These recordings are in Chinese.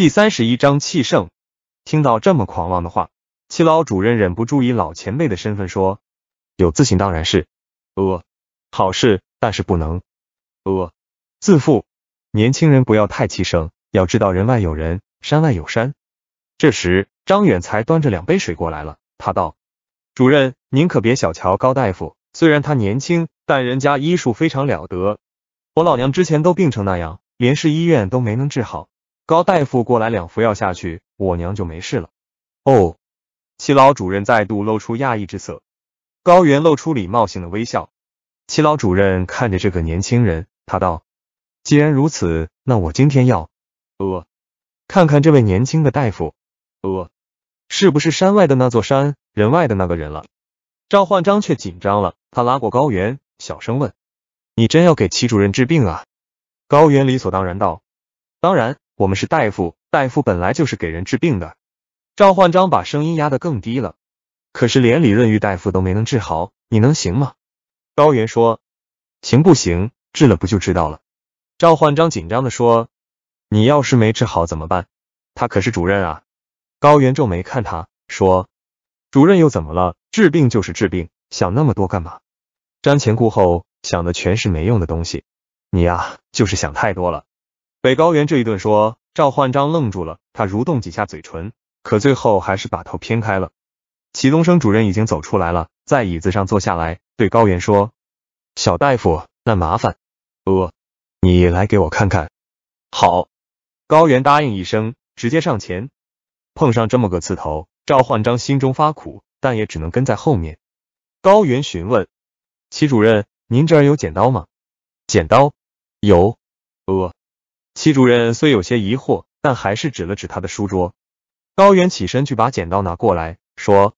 第三十一章气盛。听到这么狂妄的话，七老主任忍不住以老前辈的身份说：“有自信当然是，呃，好事，但是不能，呃，自负。年轻人不要太气盛，要知道人外有人，山外有山。”这时，张远才端着两杯水过来了。他道：“主任，您可别小瞧高大夫，虽然他年轻，但人家医术非常了得。我老娘之前都病成那样，连市医院都没能治好。”高大夫过来，两服药下去，我娘就没事了。哦，齐老主任再度露出讶异之色。高原露出礼貌性的微笑。齐老主任看着这个年轻人，他道：“既然如此，那我今天要……呃，看看这位年轻的大夫，呃，是不是山外的那座山，人外的那个人了？”赵焕章却紧张了，他拉过高原，小声问：“你真要给齐主任治病啊？”高原理所当然道：“当然。”我们是大夫，大夫本来就是给人治病的。赵焕章把声音压得更低了，可是连李润玉大夫都没能治好，你能行吗？高原说：“行不行？治了不就知道了？”赵焕章紧张地说：“你要是没治好怎么办？他可是主任啊！”高原皱眉看他，说：“主任又怎么了？治病就是治病，想那么多干嘛？瞻前顾后，想的全是没用的东西。你呀，就是想太多了。”北高原这一顿说，赵焕章愣住了，他蠕动几下嘴唇，可最后还是把头偏开了。齐东升主任已经走出来了，在椅子上坐下来，对高原说：“小大夫，那麻烦，呃，你来给我看看。”好，高原答应一声，直接上前。碰上这么个刺头，赵焕章心中发苦，但也只能跟在后面。高原询问：“齐主任，您这儿有剪刀吗？”“剪刀，有。”呃。齐主任虽有些疑惑，但还是指了指他的书桌。高原起身去把剪刀拿过来，说：“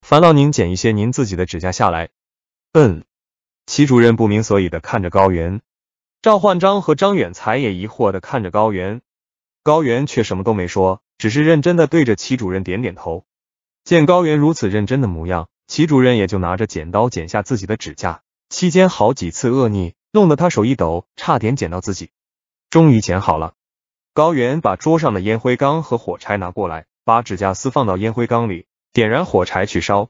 烦劳您剪一些您自己的指甲下来。”嗯。齐主任不明所以的看着高原，赵焕章和张远才也疑惑的看着高原，高原却什么都没说，只是认真的对着齐主任点点头。见高原如此认真的模样，齐主任也就拿着剪刀剪下自己的指甲，期间好几次恶逆，弄得他手一抖，差点剪到自己。终于剪好了。高原把桌上的烟灰缸和火柴拿过来，把指甲丝放到烟灰缸里，点燃火柴去烧。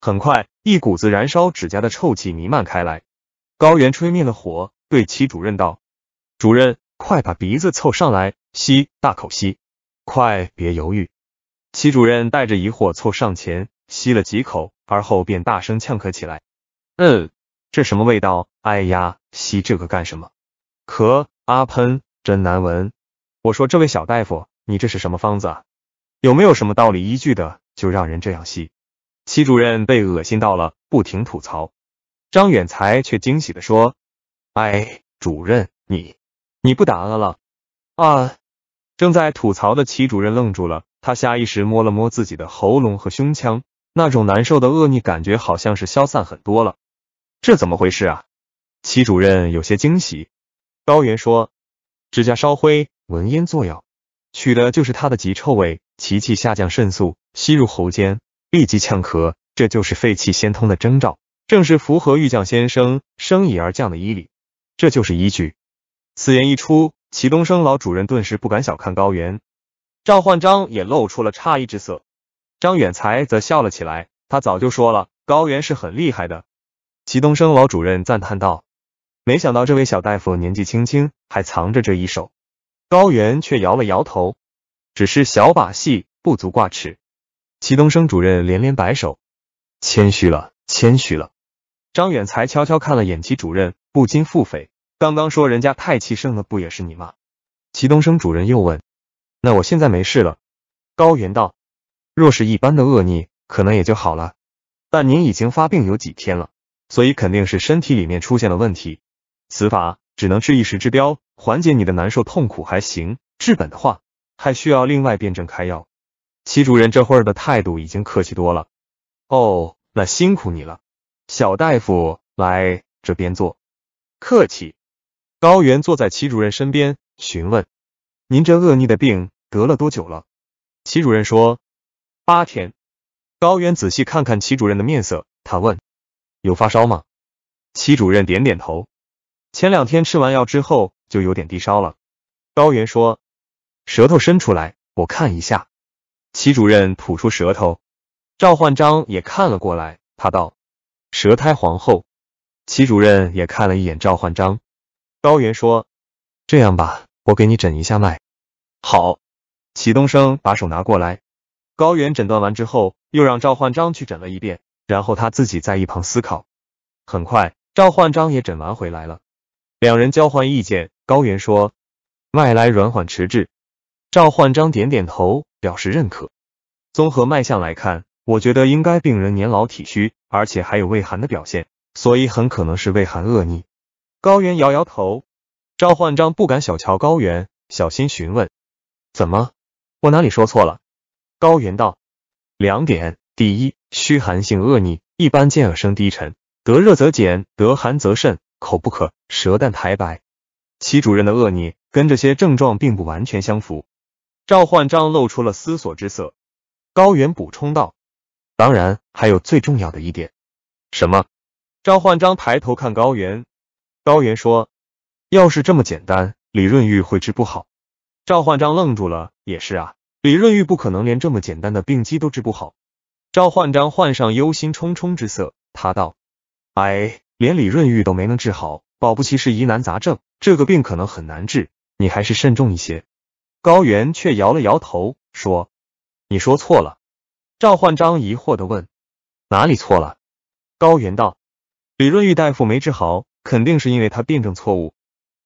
很快，一股子燃烧指甲的臭气弥漫开来。高原吹灭了火，对齐主任道：“主任，快把鼻子凑上来，吸大口吸，快别犹豫。”齐主任带着疑惑凑上前，吸了几口，而后便大声呛咳起来：“嗯，这什么味道？哎呀，吸这个干什么？咳！”阿喷，真难闻！我说这位小大夫，你这是什么方子啊？有没有什么道理依据的？就让人这样吸？齐主任被恶心到了，不停吐槽。张远才却惊喜的说：“哎，主任，你，你不打饿了啊？”正在吐槽的齐主任愣住了，他下意识摸了摸自己的喉咙和胸腔，那种难受的恶逆感觉好像是消散很多了。这怎么回事啊？齐主任有些惊喜。高原说：“指甲烧灰，闻烟作药，取的就是它的极臭味，其气下降甚速，吸入喉间，立即呛咳，这就是肺气先通的征兆，正是符合‘欲降先生，生以而降’的医理，这就是依据。”此言一出，齐东升老主任顿时不敢小看高原，赵焕章也露出了诧异之色，张远才则笑了起来。他早就说了，高原是很厉害的。齐东升老主任赞叹道。没想到这位小大夫年纪轻轻还藏着这一手，高原却摇了摇头，只是小把戏，不足挂齿。齐东升主任连连摆手，谦虚了，谦虚了。张远才悄悄看了眼齐主任，不禁腹诽：刚刚说人家太气盛了，不也是你吗？齐东升主任又问：那我现在没事了？高原道：若是一般的恶逆，可能也就好了，但您已经发病有几天了，所以肯定是身体里面出现了问题。此法只能治一时之标，缓解你的难受痛苦还行。治本的话，还需要另外辩证开药。齐主任这会儿的态度已经客气多了。哦，那辛苦你了，小大夫，来这边坐。客气。高原坐在齐主任身边，询问：“您这恶逆的病得了多久了？”齐主任说：“八天。”高原仔细看看齐主任的面色，他问：“有发烧吗？”齐主任点点头。前两天吃完药之后就有点低烧了，高原说：“舌头伸出来，我看一下。”齐主任吐出舌头，赵焕章也看了过来。他道：“舌苔黄厚。”齐主任也看了一眼赵焕章。高原说：“这样吧，我给你诊一下脉。”好，齐东升把手拿过来。高原诊断完之后，又让赵焕章去诊了一遍，然后他自己在一旁思考。很快，赵焕章也诊完回来了。两人交换意见，高原说：“脉来软缓迟滞。”赵焕章点点头，表示认可。综合脉象来看，我觉得应该病人年老体虚，而且还有胃寒的表现，所以很可能是胃寒恶逆。高原摇摇头，赵焕章不敢小瞧高原，小心询问：“怎么？我哪里说错了？”高原道：“两点，第一，虚寒性恶逆一般见耳声低沉，得热则减，得寒则甚。”口不可，舌淡苔白，齐主任的恶逆跟这些症状并不完全相符。赵焕章露出了思索之色。高原补充道：“当然，还有最重要的一点。”什么？赵焕章抬头看高原。高原说：“要是这么简单，李润玉会治不好。”赵焕章愣住了。也是啊，李润玉不可能连这么简单的病机都治不好。赵焕章换上忧心忡忡之色，他道：“哎。”连李润玉都没能治好，保不齐是疑难杂症，这个病可能很难治，你还是慎重一些。高原却摇了摇头，说：“你说错了。”赵焕章疑惑的问：“哪里错了？”高原道：“李润玉大夫没治好，肯定是因为他病证错误。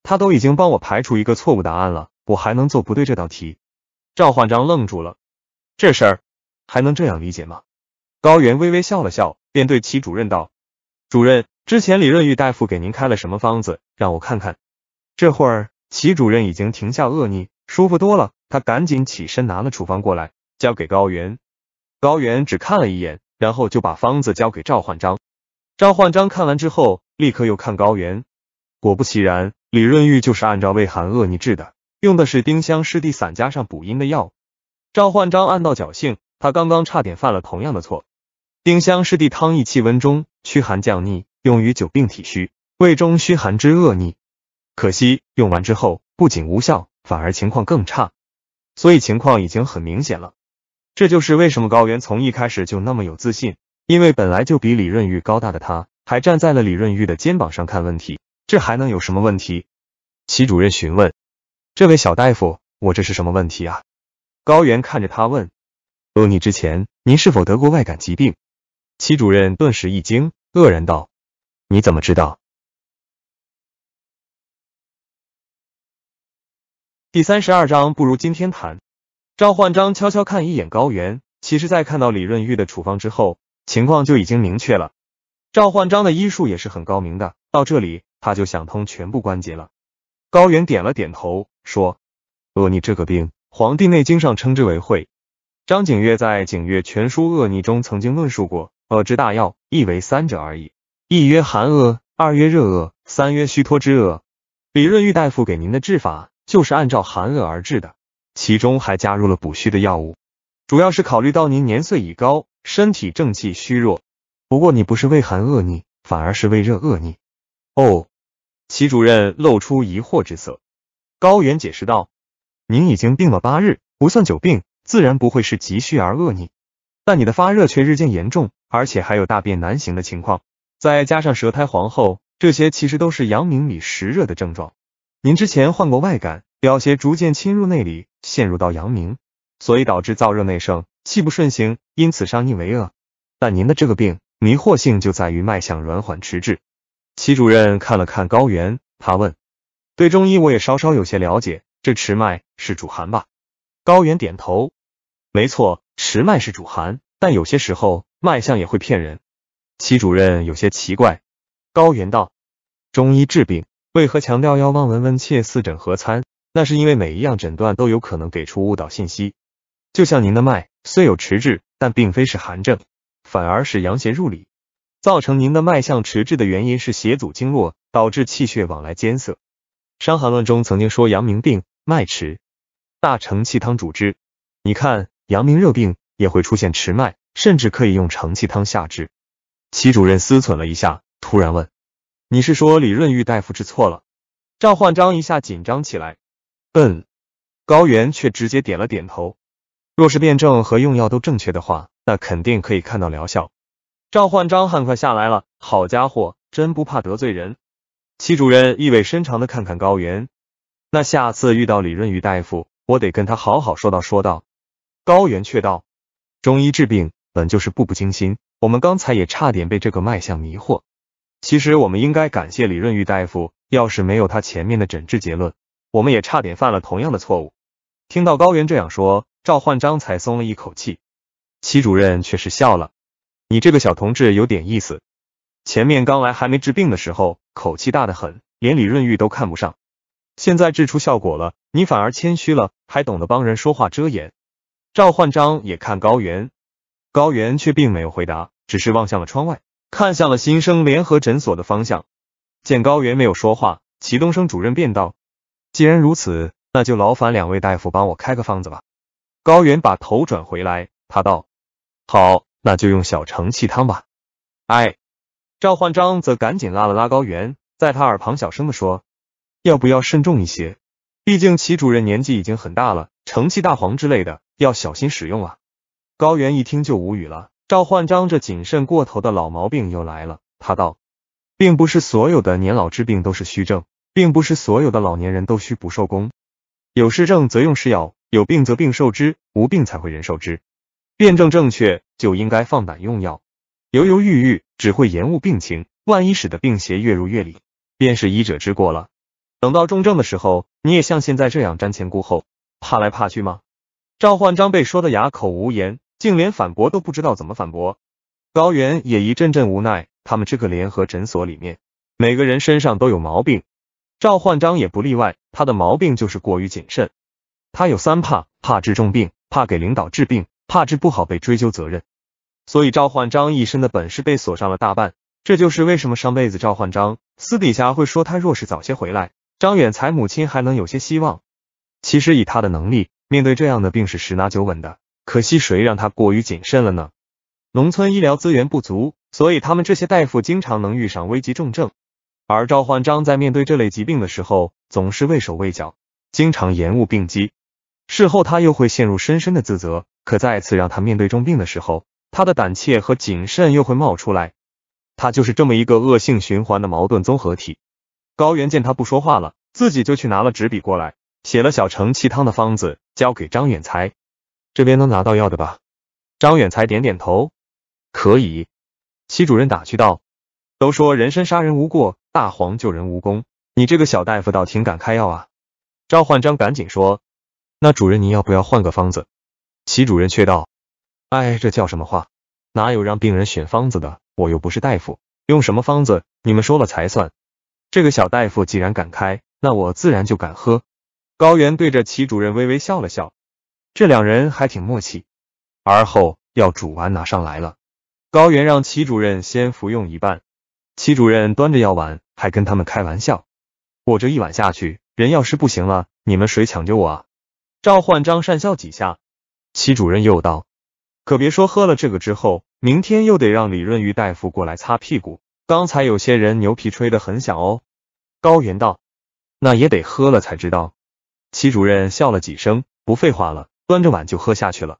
他都已经帮我排除一个错误答案了，我还能做不对这道题？”赵焕章愣住了：“这事儿还能这样理解吗？”高原微微笑了笑，便对齐主任道：“主任。”之前李润玉大夫给您开了什么方子？让我看看。这会儿齐主任已经停下恶逆，舒服多了。他赶紧起身拿了处方过来，交给高原。高原只看了一眼，然后就把方子交给赵焕章。赵焕章看完之后，立刻又看高原。果不其然，李润玉就是按照胃寒恶逆治的，用的是丁香湿地散加上补阴的药。赵焕章暗道侥幸，他刚刚差点犯了同样的错。丁香湿地汤益气温中，驱寒降逆。用于久病体虚、胃中虚寒之恶逆，可惜用完之后不仅无效，反而情况更差，所以情况已经很明显了。这就是为什么高原从一开始就那么有自信，因为本来就比李润玉高大的他，还站在了李润玉的肩膀上看问题，这还能有什么问题？齐主任询问：“这位小大夫，我这是什么问题啊？”高原看着他问：“恶逆之前，您是否得过外感疾病？”齐主任顿时一惊，愕然道。你怎么知道？第三十二章不如今天谈。赵焕章悄悄看一眼高原，其实，在看到李润玉的处方之后，情况就已经明确了。赵焕章的医术也是很高明的，到这里他就想通全部关节了。高原点了点头，说：“厄逆这个病，《黄帝内经》上称之为会。张景岳在《景岳全书·厄逆》中曾经论述过：恶之大药，亦为三者而已。”一曰寒恶，二曰热恶，三曰虚脱之恶。李润玉大夫给您的治法就是按照寒恶而治的，其中还加入了补虚的药物，主要是考虑到您年岁已高，身体正气虚弱。不过你不是胃寒恶逆，反而是胃热恶逆。哦，齐主任露出疑惑之色。高原解释道：“您已经病了八日，不算久病，自然不会是急虚而恶逆。但你的发热却日渐严重，而且还有大便难行的情况。”再加上舌苔黄厚，这些其实都是阳明里实热的症状。您之前患过外感，表邪逐渐侵入内里，陷入到阳明，所以导致燥热内盛，气不顺行，因此伤逆为恶。但您的这个病迷惑性就在于脉象软缓迟滞。齐主任看了看高原，他问：“对中医我也稍稍有些了解，这迟脉是主寒吧？”高原点头：“没错，迟脉是主寒，但有些时候脉象也会骗人。”齐主任有些奇怪，高原道：“中医治病为何强调要望闻问切四诊合参？那是因为每一样诊断都有可能给出误导信息。就像您的脉虽有迟滞，但并非是寒症，反而是阳邪入里，造成您的脉象迟滞的原因是邪阻经络，导致气血往来艰涩。伤寒论中曾经说阳明病脉迟，大承气汤主之。你看阳明热病也会出现迟脉，甚至可以用承气汤下治。齐主任思忖了一下，突然问：“你是说李润玉大夫治错了？”赵焕章一下紧张起来。嗯，高原却直接点了点头。若是辩证和用药都正确的话，那肯定可以看到疗效。赵焕章汗快下来了。好家伙，真不怕得罪人。齐主任意味深长的看看高原。那下次遇到李润玉大夫，我得跟他好好说道说道。高原却道：“中医治病本就是步步惊心。”我们刚才也差点被这个脉象迷惑。其实我们应该感谢李润玉大夫，要是没有他前面的诊治结论，我们也差点犯了同样的错误。听到高原这样说，赵焕章才松了一口气。齐主任却是笑了：“你这个小同志有点意思。前面刚来还没治病的时候，口气大得很，连李润玉都看不上。现在治出效果了，你反而谦虚了，还懂得帮人说话遮掩。”赵焕章也看高原。高原却并没有回答，只是望向了窗外，看向了新生联合诊所的方向。见高原没有说话，齐东升主任便道：“既然如此，那就劳烦两位大夫帮我开个方子吧。”高原把头转回来，他道：“好，那就用小承气汤吧。”哎，赵焕章则赶紧拉了拉高原，在他耳旁小声的说：“要不要慎重一些？毕竟齐主任年纪已经很大了，承气大黄之类的要小心使用啊。”高原一听就无语了。赵焕章这谨慎过头的老毛病又来了。他道，并不是所有的年老之病都是虚症，并不是所有的老年人都需不受功。有实症则用是药，有病则病受之，无病才会人受之。辨证正确就应该放胆用药，犹犹豫豫只会延误病情，万一使得病邪越入越里，便是医者之过了。等到重症的时候，你也像现在这样瞻前顾后，怕来怕去吗？赵焕章被说的哑口无言。竟连反驳都不知道怎么反驳，高原也一阵阵无奈。他们这个联合诊所里面，每个人身上都有毛病，赵焕章也不例外。他的毛病就是过于谨慎，他有三怕：怕治重病，怕给领导治病，怕治不好被追究责任。所以赵焕章一身的本事被锁上了大半。这就是为什么上辈子赵焕章私底下会说，他若是早些回来，张远才母亲还能有些希望。其实以他的能力，面对这样的病是十拿九稳的。可惜谁让他过于谨慎了呢？农村医疗资源不足，所以他们这些大夫经常能遇上危急重症。而赵焕章在面对这类疾病的时候，总是畏手畏脚，经常延误病机。事后他又会陷入深深的自责，可再次让他面对重病的时候，他的胆怯和谨慎又会冒出来。他就是这么一个恶性循环的矛盾综合体。高原见他不说话了，自己就去拿了纸笔过来，写了小承气汤的方子，交给张远才。这边能拿到药的吧？张远才点点头，可以。齐主任打趣道：“都说人参杀人无过，大黄救人无功，你这个小大夫倒挺敢开药啊。”赵焕章赶紧说：“那主任，您要不要换个方子？”齐主任却道：“哎，这叫什么话？哪有让病人选方子的？我又不是大夫，用什么方子，你们说了才算。这个小大夫既然敢开，那我自然就敢喝。”高原对着齐主任微微笑了笑。这两人还挺默契。而后药煮完拿上来了，高原让齐主任先服用一半。齐主任端着药碗，还跟他们开玩笑：“我这一碗下去，人要是不行了，你们谁抢救我啊？”赵焕章讪笑几下。齐主任又道：“可别说喝了这个之后，明天又得让李润玉大夫过来擦屁股。刚才有些人牛皮吹得很响哦。”高原道：“那也得喝了才知道。”齐主任笑了几声，不废话了。端着碗就喝下去了，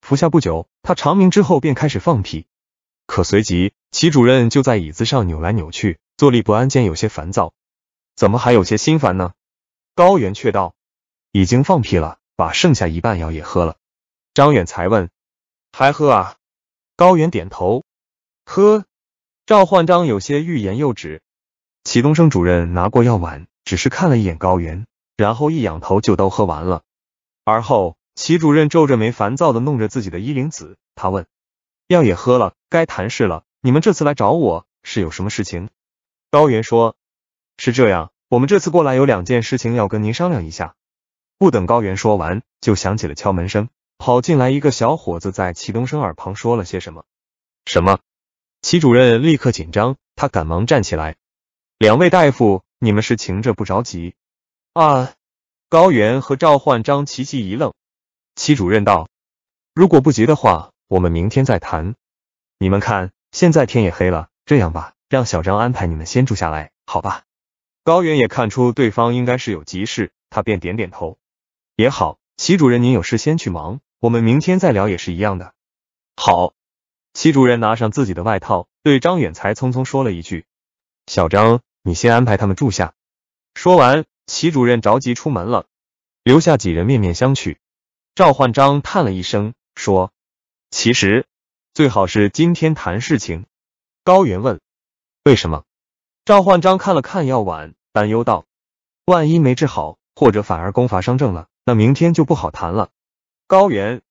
服下不久，他长鸣之后便开始放屁，可随即齐主任就在椅子上扭来扭去，坐立不安间有些烦躁，怎么还有些心烦呢？高原却道：“已经放屁了，把剩下一半药也喝了。”张远才问：“还喝啊？”高原点头，喝。赵焕章有些欲言又止。齐东升主任拿过药碗，只是看了一眼高原，然后一仰头就都喝完了，而后。齐主任皱着眉，烦躁地弄着自己的衣领子。他问：“药也喝了，该谈事了。你们这次来找我是有什么事情？”高原说：“是这样，我们这次过来有两件事情要跟您商量一下。”不等高原说完，就响起了敲门声。跑进来一个小伙子，在齐东升耳旁说了些什么。什么？齐主任立刻紧张，他赶忙站起来：“两位大夫，你们是晴着不着急啊？”高原和赵焕章齐齐一愣。齐主任道：“如果不急的话，我们明天再谈。你们看，现在天也黑了，这样吧，让小张安排你们先住下来，好吧？”高远也看出对方应该是有急事，他便点点头：“也好，齐主任您有事先去忙，我们明天再聊也是一样的。”好。齐主任拿上自己的外套，对张远才匆匆说了一句：“小张，你先安排他们住下。”说完，齐主任着急出门了，留下几人面面相觑。赵焕章叹了一声，说：“其实，最好是今天谈事情。”高原问：“为什么？”赵焕章看了看药碗，担忧道：“万一没治好，或者反而攻伐伤正了，那明天就不好谈了。”高原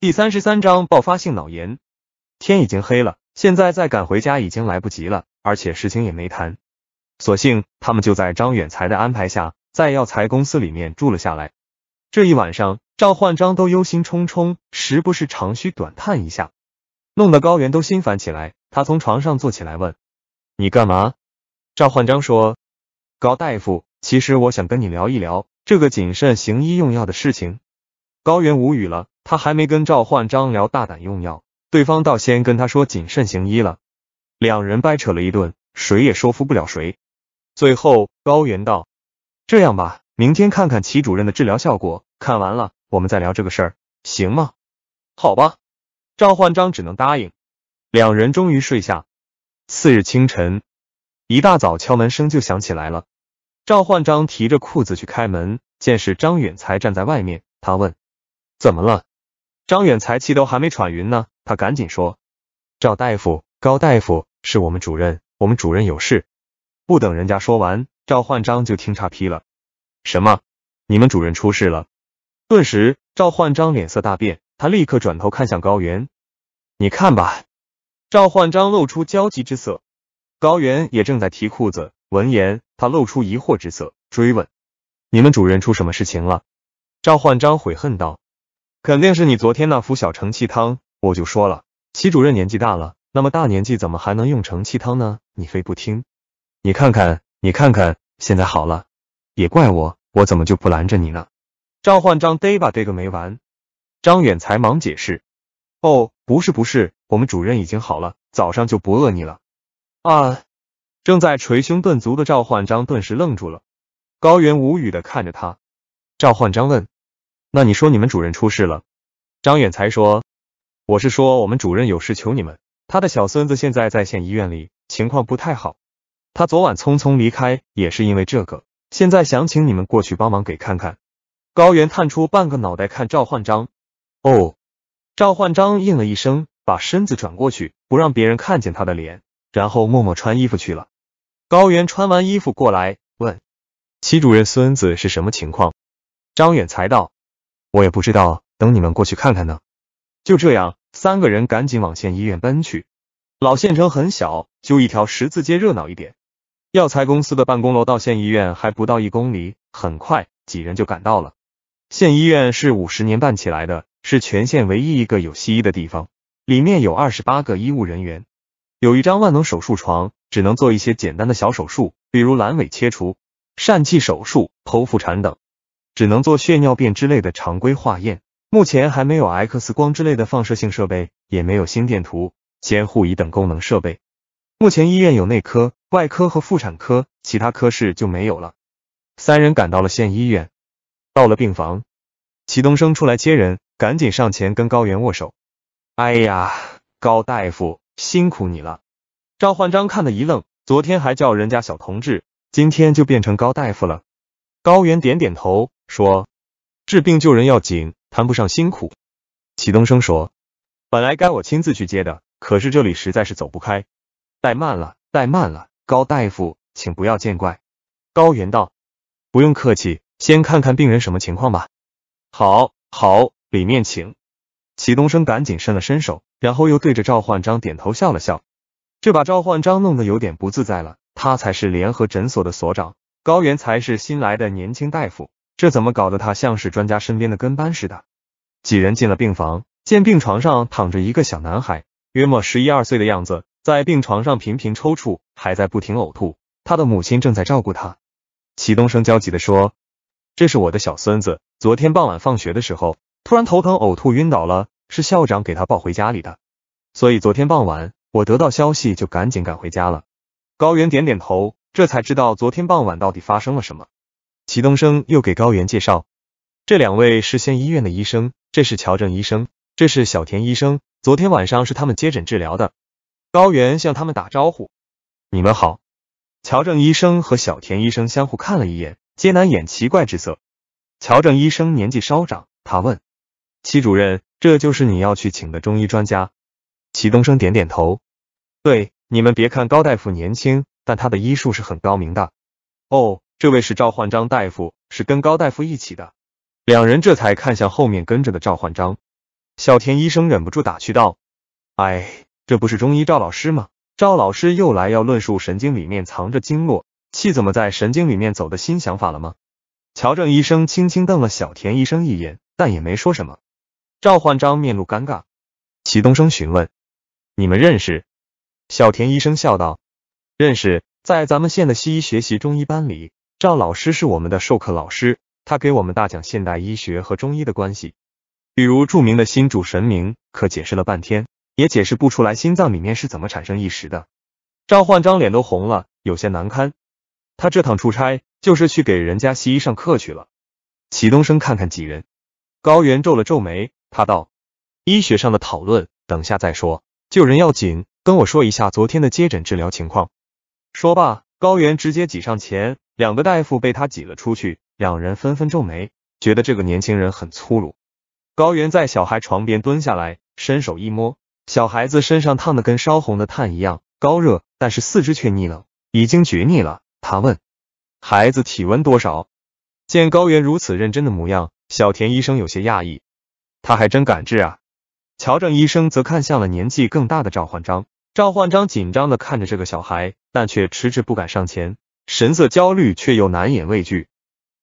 第三十三章爆发性脑炎。天已经黑了，现在再赶回家已经来不及了，而且事情也没谈。所幸他们就在张远才的安排下，在药材公司里面住了下来。这一晚上，赵焕章都忧心忡忡，时不时长吁短叹一下，弄得高原都心烦起来。他从床上坐起来问：“你干嘛？”赵焕章说：“高大夫，其实我想跟你聊一聊这个谨慎行医用药的事情。”高原无语了，他还没跟赵焕章聊大胆用药，对方倒先跟他说谨慎行医了。两人掰扯了一顿，谁也说服不了谁。最后，高原道：“这样吧，明天看看齐主任的治疗效果，看完了，我们再聊这个事儿，行吗？”“好吧。”赵焕章只能答应。两人终于睡下。次日清晨，一大早敲门声就响起来了。赵焕章提着裤子去开门，见是张远才站在外面，他问：“怎么了？”张远才气都还没喘匀呢，他赶紧说：“赵大夫，高大夫，是我们主任，我们主任有事。”不等人家说完，赵焕章就听岔劈了。什么？你们主任出事了？顿时，赵焕章脸色大变，他立刻转头看向高原。你看吧，赵焕章露出焦急之色。高原也正在提裤子，闻言，他露出疑惑之色，追问：“你们主任出什么事情了？”赵焕章悔恨道：“肯定是你昨天那副小承气汤，我就说了，齐主任年纪大了，那么大年纪怎么还能用承气汤呢？你非不听。”你看看，你看看，现在好了，也怪我，我怎么就不拦着你呢？赵焕章逮吧逮个没完。张远才忙解释：“哦，不是，不是，我们主任已经好了，早上就不饿你了。”啊！正在捶胸顿足的赵焕章顿时愣住了。高原无语的看着他。赵焕章问：“那你说你们主任出事了？”张远才说：“我是说我们主任有事求你们，他的小孙子现在在县医院里，情况不太好。”他昨晚匆匆离开，也是因为这个。现在想请你们过去帮忙给看看。高原探出半个脑袋看赵焕章，哦。赵焕章应了一声，把身子转过去，不让别人看见他的脸，然后默默穿衣服去了。高原穿完衣服过来问：“齐主任孙子是什么情况？”张远才道：“我也不知道，等你们过去看看呢。”就这样，三个人赶紧往县医院奔去。老县城很小，就一条十字街，热闹一点。药材公司的办公楼到县医院还不到一公里，很快几人就赶到了。县医院是五十年办起来的，是全县唯一一个有西医的地方，里面有二十八个医务人员，有一张万能手术床，只能做一些简单的小手术，比如阑尾切除、疝气手术、剖腹产等，只能做血、尿、便之类的常规化验，目前还没有 X 光之类的放射性设备，也没有心电图、监护仪等功能设备。目前医院有内科、外科和妇产科，其他科室就没有了。三人赶到了县医院，到了病房，齐东升出来接人，赶紧上前跟高原握手。哎呀，高大夫辛苦你了。赵焕章看得一愣，昨天还叫人家小同志，今天就变成高大夫了。高原点点头说：“治病救人要紧，谈不上辛苦。”齐东升说：“本来该我亲自去接的，可是这里实在是走不开。”怠慢了，怠慢了，高大夫，请不要见怪。高原道，不用客气，先看看病人什么情况吧。好，好，里面请。齐东升赶紧伸了伸手，然后又对着赵焕章点头笑了笑，这把赵焕章弄得有点不自在了。他才是联合诊所的所长，高原才是新来的年轻大夫，这怎么搞得他像是专家身边的跟班似的？几人进了病房，见病床上躺着一个小男孩，约莫十一二岁的样子。在病床上频频抽搐，还在不停呕吐。他的母亲正在照顾他。齐东升焦急地说：“这是我的小孙子，昨天傍晚放学的时候，突然头疼、呕吐、晕倒了，是校长给他抱回家里的。所以昨天傍晚我得到消息就赶紧赶回家了。”高原点点头，这才知道昨天傍晚到底发生了什么。齐东升又给高原介绍：“这两位是县医院的医生，这是乔正医生，这是小田医生。昨天晚上是他们接诊治疗的。”高原向他们打招呼：“你们好。”乔正医生和小田医生相互看了一眼，皆难掩奇怪之色。乔正医生年纪稍长，他问：“齐主任，这就是你要去请的中医专家？”齐东升点点头：“对，你们别看高大夫年轻，但他的医术是很高明的。”哦，这位是赵焕章大夫，是跟高大夫一起的。两人这才看向后面跟着的赵焕章。小田医生忍不住打趣道：“哎。”这不是中医赵老师吗？赵老师又来要论述神经里面藏着经络气怎么在神经里面走的新想法了吗？乔正医生轻轻瞪了小田医生一眼，但也没说什么。赵焕章面露尴尬。齐东升询问：“你们认识？”小田医生笑道：“认识，在咱们县的西医学习中医班里，赵老师是我们的授课老师，他给我们大讲现代医学和中医的关系，比如著名的新主神明，可解释了半天。”也解释不出来，心脏里面是怎么产生意识的。赵焕章脸都红了，有些难堪。他这趟出差就是去给人家西医上课去了。齐东升看看几人，高原皱了皱眉，他道：“医学上的讨论等下再说，救人要紧。跟我说一下昨天的接诊治疗情况。”说罢，高原直接挤上前，两个大夫被他挤了出去，两人纷纷皱眉，觉得这个年轻人很粗鲁。高原在小孩床边蹲下来，伸手一摸。小孩子身上烫的跟烧红的炭一样，高热，但是四肢却逆冷，已经绝逆了。他问：“孩子体温多少？”见高原如此认真的模样，小田医生有些讶异，他还真敢治啊。乔正医生则看向了年纪更大的赵焕章，赵焕章紧张的看着这个小孩，但却迟迟不敢上前，神色焦虑却又难掩畏惧。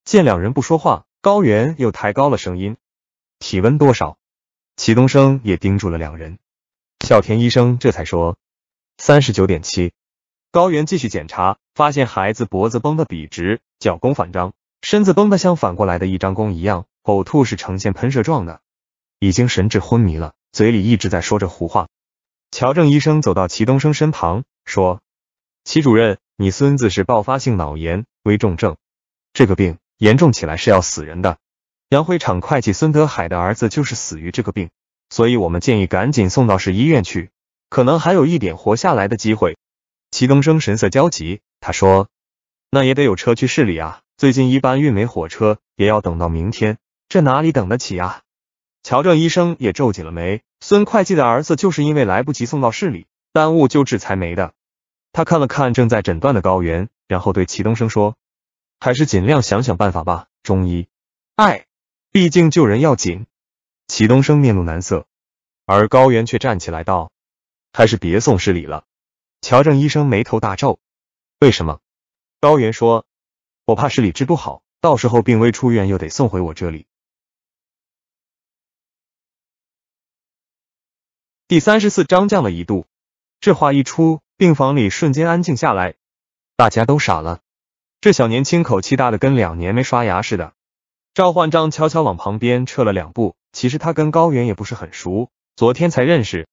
见两人不说话，高原又抬高了声音：“体温多少？”齐东升也盯住了两人。小田医生这才说：“三十九点七。”高原继续检查，发现孩子脖子绷得笔直，脚弓反张，身子绷得像反过来的一张弓一样。呕吐是呈现喷射状的，已经神志昏迷了，嘴里一直在说着胡话。乔正医生走到齐东升身旁，说：“齐主任，你孙子是爆发性脑炎，危重症。这个病严重起来是要死人的。杨会厂会计孙德海的儿子就是死于这个病。”所以我们建议赶紧送到市医院去，可能还有一点活下来的机会。齐东升神色焦急，他说：“那也得有车去市里啊，最近一班运煤火车也要等到明天，这哪里等得起啊？”乔正医生也皱紧了眉。孙会计的儿子就是因为来不及送到市里，耽误救治才没的。他看了看正在诊断的高原，然后对齐东升说：“还是尽量想想办法吧，中医。哎，毕竟救人要紧。”齐东升面露难色，而高原却站起来道：“还是别送市里了。”乔正医生眉头大皱：“为什么？”高原说：“我怕市里治不好，到时候病危出院又得送回我这里。”第三十四章降了一度。这话一出，病房里瞬间安静下来，大家都傻了。这小年轻口气大的跟两年没刷牙似的。赵焕章悄悄往旁边撤了两步。其实他跟高原也不是很熟，昨天才认识。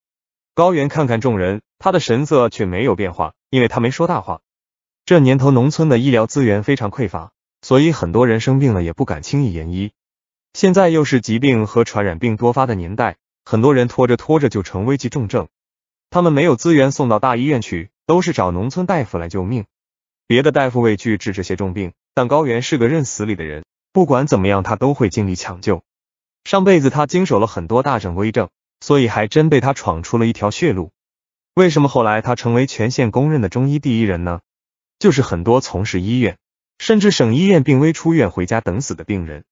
高原看看众人，他的神色却没有变化，因为他没说大话。这年头，农村的医疗资源非常匮乏，所以很多人生病了也不敢轻易言医。现在又是疾病和传染病多发的年代，很多人拖着拖着就成危急重症，他们没有资源送到大医院去，都是找农村大夫来救命。别的大夫畏惧治这些重病，但高原是个认死理的人。不管怎么样，他都会尽力抢救。上辈子他经手了很多大整危症，所以还真被他闯出了一条血路。为什么后来他成为全县公认的中医第一人呢？就是很多从事医院，甚至省医院病危出院回家等死的病人，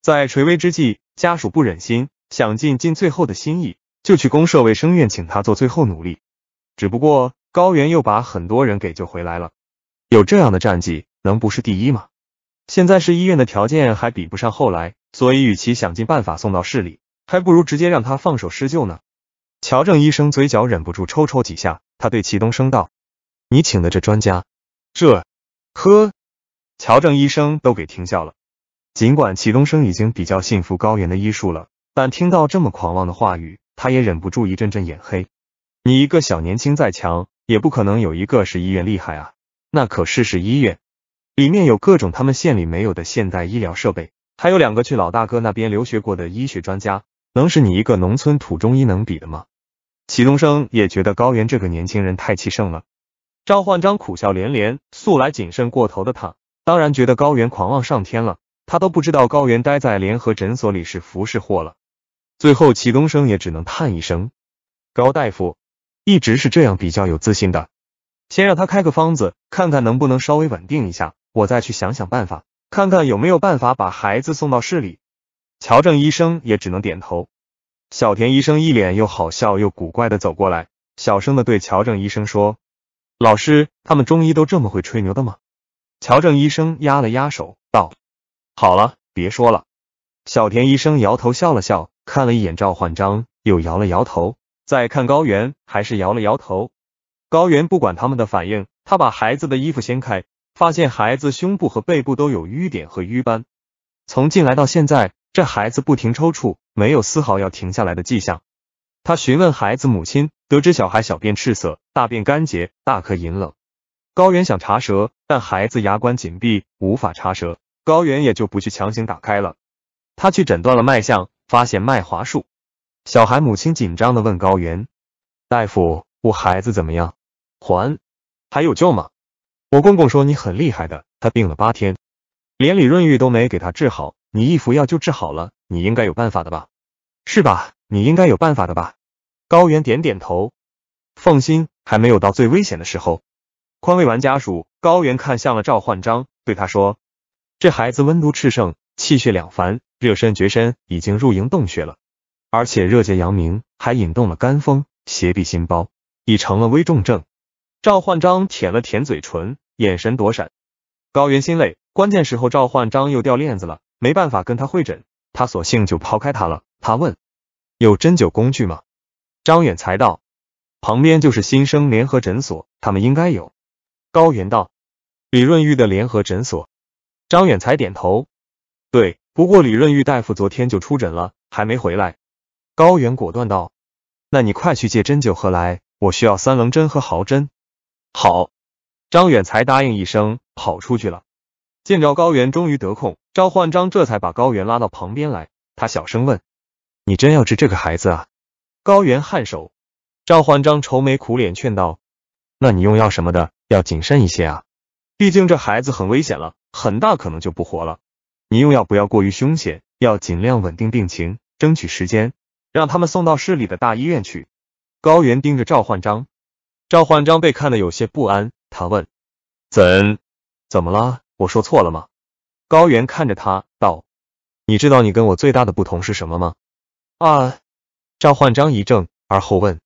在垂危之际，家属不忍心，想尽尽最后的心意，就去公社卫生院请他做最后努力。只不过高原又把很多人给救回来了，有这样的战绩，能不是第一吗？现在是医院的条件还比不上后来，所以与其想尽办法送到市里，还不如直接让他放手施救呢。乔正医生嘴角忍不住抽抽几下，他对齐东升道：“你请的这专家，这呵。”乔正医生都给听笑了。尽管齐东升已经比较信服高原的医术了，但听到这么狂妄的话语，他也忍不住一阵阵眼黑。你一个小年轻再强，也不可能有一个是医院厉害啊，那可是市医院。里面有各种他们县里没有的现代医疗设备，还有两个去老大哥那边留学过的医学专家，能是你一个农村土中医能比的吗？齐东升也觉得高原这个年轻人太气盛了。赵焕章苦笑连连，素来谨慎过头的他，当然觉得高原狂妄上天了。他都不知道高原待在联合诊所里是福是祸了。最后，齐东升也只能叹一声：“高大夫一直是这样比较有自信的，先让他开个方子，看看能不能稍微稳定一下。”我再去想想办法，看看有没有办法把孩子送到市里。乔正医生也只能点头。小田医生一脸又好笑又古怪的走过来，小声的对乔正医生说：“老师，他们中医都这么会吹牛的吗？”乔正医生压了压手，道：“好了，别说了。”小田医生摇头笑了笑，看了一眼赵焕章，又摇了摇头，再看高原，还是摇了摇头。高原不管他们的反应，他把孩子的衣服掀开。发现孩子胸部和背部都有淤点和瘀斑，从进来到现在，这孩子不停抽搐，没有丝毫要停下来的迹象。他询问孩子母亲，得知小孩小便赤色，大便干结，大颗饮冷。高原想查舌，但孩子牙关紧闭，无法查舌，高原也就不去强行打开了。他去诊断了脉象，发现脉滑数。小孩母亲紧张地问高原：“大夫，我孩子怎么样？还还有救吗？”我公公说你很厉害的，他病了八天，连李润玉都没给他治好，你一服药就治好了，你应该有办法的吧？是吧？你应该有办法的吧？高原点点头，放心，还没有到最危险的时候。宽慰完家属，高原看向了赵焕章，对他说：“这孩子温度炽盛，气血两燔，热身绝身，已经入营洞穴了，而且热结阳明，还引动了肝风，邪闭心包，已成了危重症。”赵焕章舔了舔嘴唇。眼神躲闪，高原心累，关键时候召唤张又掉链子了，没办法跟他会诊，他索性就抛开他了。他问：“有针灸工具吗？”张远才道：“旁边就是新生联合诊所，他们应该有。”高原道：“李润玉的联合诊所。”张远才点头：“对，不过李润玉大夫昨天就出诊了，还没回来。”高原果断道：“那你快去借针灸盒来，我需要三棱针和毫针。”好。张远才答应一声，跑出去了。见着高原终于得空，赵焕章这才把高原拉到旁边来。他小声问：“你真要治这个孩子啊？”高原颔首。赵焕章愁眉苦脸劝道：“那你用药什么的要谨慎一些啊，毕竟这孩子很危险了，很大可能就不活了。你用药不要过于凶险，要尽量稳定病情，争取时间，让他们送到市里的大医院去。”高原盯着赵焕章，赵焕章被看得有些不安。他问：“怎，怎么了？我说错了吗？”高原看着他道：“你知道你跟我最大的不同是什么吗？”啊！赵焕章一怔，而后问：“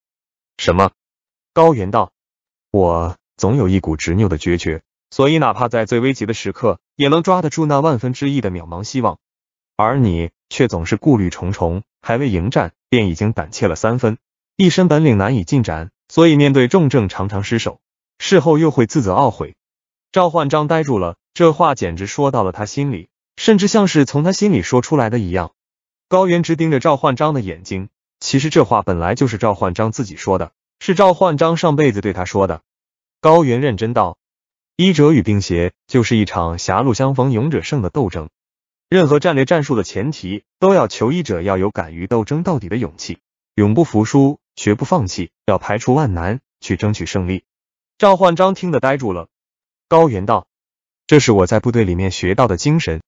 什么？”高原道：“我总有一股执拗的决绝，所以哪怕在最危急的时刻，也能抓得住那万分之一的渺茫希望。而你却总是顾虑重重，还未迎战便已经胆怯了三分，一身本领难以进展，所以面对重症常常失手。”事后又会自责懊悔，赵焕章呆住了。这话简直说到了他心里，甚至像是从他心里说出来的一样。高原直盯着赵焕章的眼睛。其实这话本来就是赵焕章自己说的，是赵焕章上辈子对他说的。高原认真道：“医者与病邪就是一场狭路相逢勇者胜的斗争。任何战略战术的前提都要求医者要有敢于斗争到底的勇气，永不服输，绝不放弃，要排除万难去争取胜利。”赵焕章听得呆住了。高原道：“这是我在部队里面学到的精神。”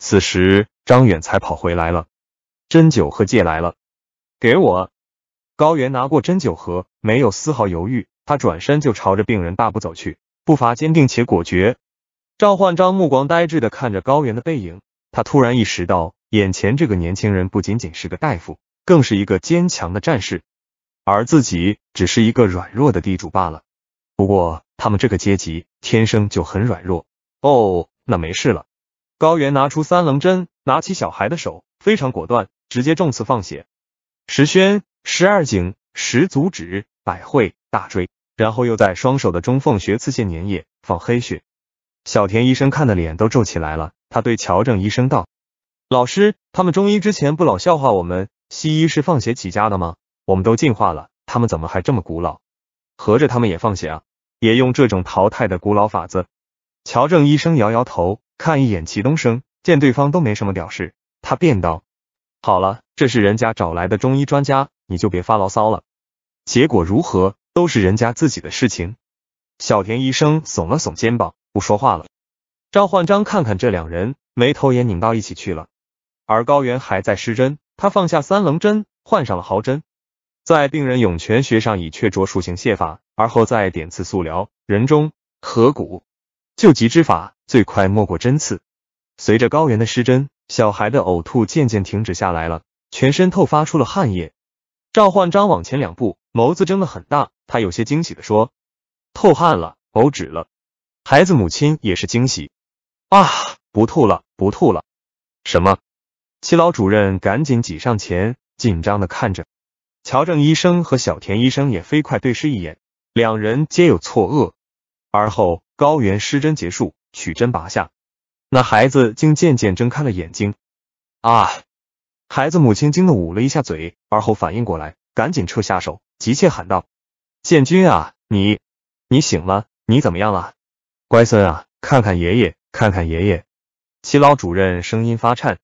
此时，张远才跑回来了，针灸盒借来了，给我。高原拿过针灸盒，没有丝毫犹豫，他转身就朝着病人大步走去，步伐坚定且果决。赵焕章目光呆滞的看着高原的背影，他突然意识到，眼前这个年轻人不仅仅是个大夫，更是一个坚强的战士，而自己只是一个软弱的地主罢了。不过他们这个阶级天生就很软弱哦，那没事了。高原拿出三棱针，拿起小孩的手，非常果断，直接中刺放血。十宣、十二井、十足指、百会、大椎，然后又在双手的中缝穴刺泄粘液，放黑血。小田医生看的脸都皱起来了，他对乔正医生道：“老师，他们中医之前不老笑话我们西医是放血起家的吗？我们都进化了，他们怎么还这么古老？”合着他们也放血啊，也用这种淘汰的古老法子。乔正医生摇摇头，看一眼齐东升，见对方都没什么表示，他便道：“好了，这是人家找来的中医专家，你就别发牢骚了。结果如何，都是人家自己的事情。”小田医生耸了耸肩膀，不说话了。赵焕章看看这两人，眉头也拧到一起去了。而高原还在施针，他放下三棱针，换上了毫针。在病人涌泉穴上以雀啄术行泻法，而后再点刺素疗人中、合谷，救急之法最快莫过针刺。随着高原的施针，小孩的呕吐渐渐停止下来了，全身透发出了汗液。赵焕章往前两步，眸子睁得很大，他有些惊喜地说：“透汗了，呕止了。”孩子母亲也是惊喜：“啊，不吐了，不吐了！”什么？七老主任赶紧挤上前，紧张的看着。乔正医生和小田医生也飞快对视一眼，两人皆有错愕。而后高原失真结束，取针拔下，那孩子竟渐渐睁开了眼睛。啊！孩子母亲惊得捂了一下嘴，而后反应过来，赶紧撤下手，急切喊道：“建军啊，你你醒了，你怎么样了？乖孙啊，看看爷爷，看看爷爷。”齐老主任声音发颤，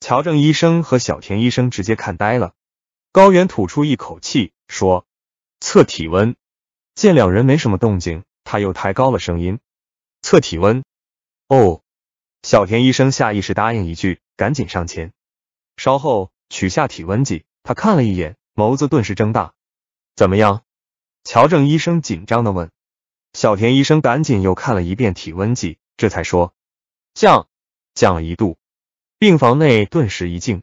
乔正医生和小田医生直接看呆了。高原吐出一口气，说：“测体温。”见两人没什么动静，他又抬高了声音：“测体温。”哦，小田医生下意识答应一句，赶紧上前。稍后取下体温计，他看了一眼，眸子顿时睁大。“怎么样？”乔正医生紧张的问。小田医生赶紧又看了一遍体温计，这才说：“降，降了一度。”病房内顿时一静。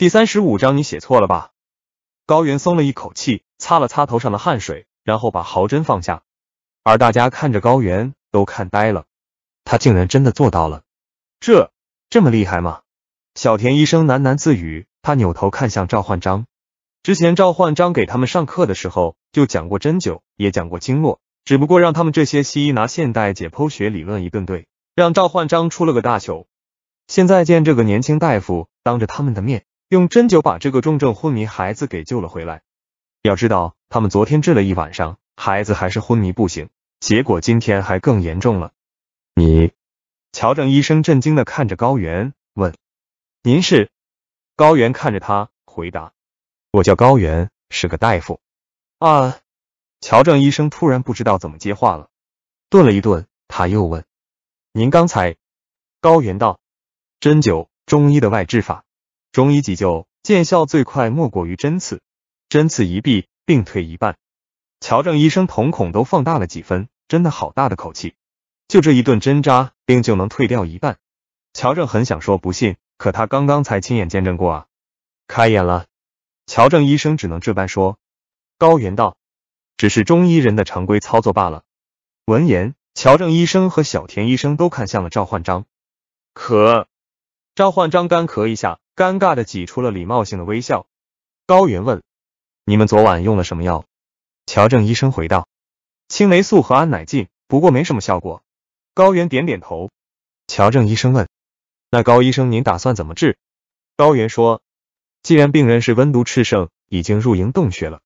第三十五章，你写错了吧？高原松了一口气，擦了擦头上的汗水，然后把毫针放下。而大家看着高原，都看呆了。他竟然真的做到了，这这么厉害吗？小田医生喃喃自语。他扭头看向赵焕章，之前赵焕章给他们上课的时候，就讲过针灸，也讲过经络，只不过让他们这些西医拿现代解剖学理论一顿怼，让赵焕章出了个大糗。现在见这个年轻大夫当着他们的面。用针灸把这个重症昏迷孩子给救了回来。要知道，他们昨天治了一晚上，孩子还是昏迷不醒，结果今天还更严重了。你，乔正医生震惊的看着高原，问：“您是？”高原看着他，回答：“我叫高原，是个大夫。”啊！乔正医生突然不知道怎么接话了，顿了一顿，他又问：“您刚才？”高原道：“针灸，中医的外治法。”中医急救见效最快莫过于针刺，针刺一臂，病退一半。乔正医生瞳孔都放大了几分，真的好大的口气！就这一顿针扎，病就能退掉一半？乔正很想说不信，可他刚刚才亲眼见证过啊，开眼了！乔正医生只能这般说。高原道，只是中医人的常规操作罢了。闻言，乔正医生和小田医生都看向了赵焕章。可，赵焕章干咳一下。尴尬的挤出了礼貌性的微笑。高原问：“你们昨晚用了什么药？”乔正医生回道：“青霉素和安乃近，不过没什么效果。”高原点点头。乔正医生问：“那高医生，您打算怎么治？”高原说：“既然病人是温毒炽盛，已经入营洞穴了，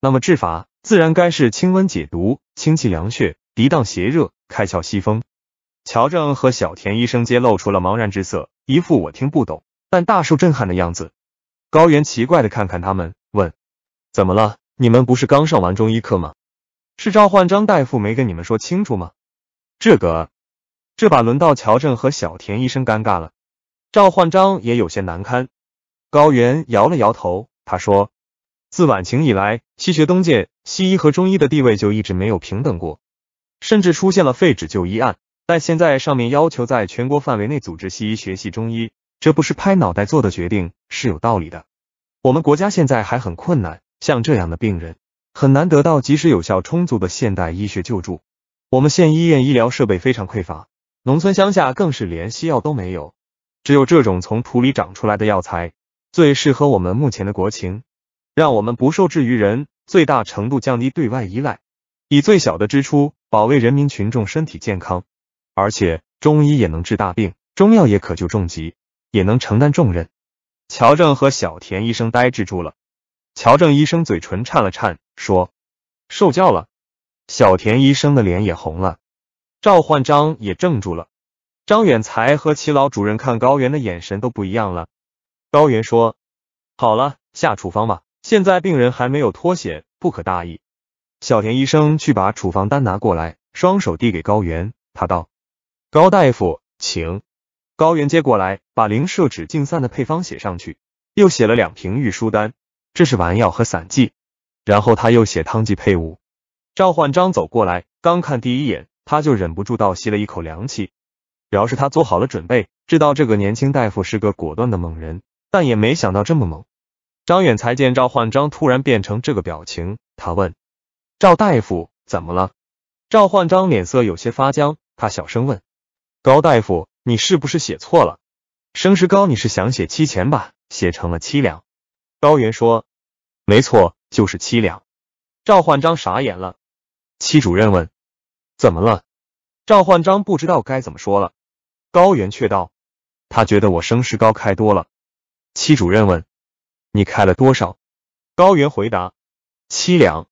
那么治法自然该是清温解毒，清气凉血，涤荡邪热，开窍息风。”乔正和小田医生皆露出了茫然之色，一副我听不懂。但大受震撼的样子，高原奇怪的看看他们，问：“怎么了？你们不是刚上完中医课吗？是赵焕章大夫没跟你们说清楚吗？”这个，这把轮到乔振和小田医生尴尬了，赵焕章也有些难堪。高原摇了摇头，他说：“自晚清以来，西学东渐，西医和中医的地位就一直没有平等过，甚至出现了废止就医案。但现在上面要求在全国范围内组织西医学习中医。”这不是拍脑袋做的决定，是有道理的。我们国家现在还很困难，像这样的病人很难得到及时、有效、充足的现代医学救助。我们县医院医疗设备非常匮乏，农村乡下更是连西药都没有，只有这种从土里长出来的药材最适合我们目前的国情，让我们不受制于人，最大程度降低对外依赖，以最小的支出保卫人民群众身体健康。而且中医也能治大病，中药也可救重疾。也能承担重任。乔正和小田医生呆滞住了。乔正医生嘴唇颤了颤，说：“受教了。”小田医生的脸也红了。赵焕章也怔住了。张远才和齐老主任看高原的眼神都不一样了。高原说：“好了，下处方吧。现在病人还没有脱险，不可大意。”小田医生去把处方单拿过来，双手递给高原。他道：“高大夫，请。”高原接过来，把零射止净散的配方写上去，又写了两瓶玉舒丹，这是丸药和散剂。然后他又写汤剂配伍。赵焕章走过来，刚看第一眼，他就忍不住倒吸了一口凉气，表示他做好了准备，知道这个年轻大夫是个果断的猛人，但也没想到这么猛。张远才见赵焕章突然变成这个表情，他问：“赵大夫怎么了？”赵焕章脸色有些发僵，他小声问：“高大夫。”你是不是写错了？生石膏你是想写七钱吧，写成了七两。高原说：“没错，就是七两。”赵焕章傻眼了。戚主任问：“怎么了？”赵焕章不知道该怎么说了。高原却道：“他觉得我生石膏开多了。”戚主任问：“你开了多少？”高原回答：“七两。”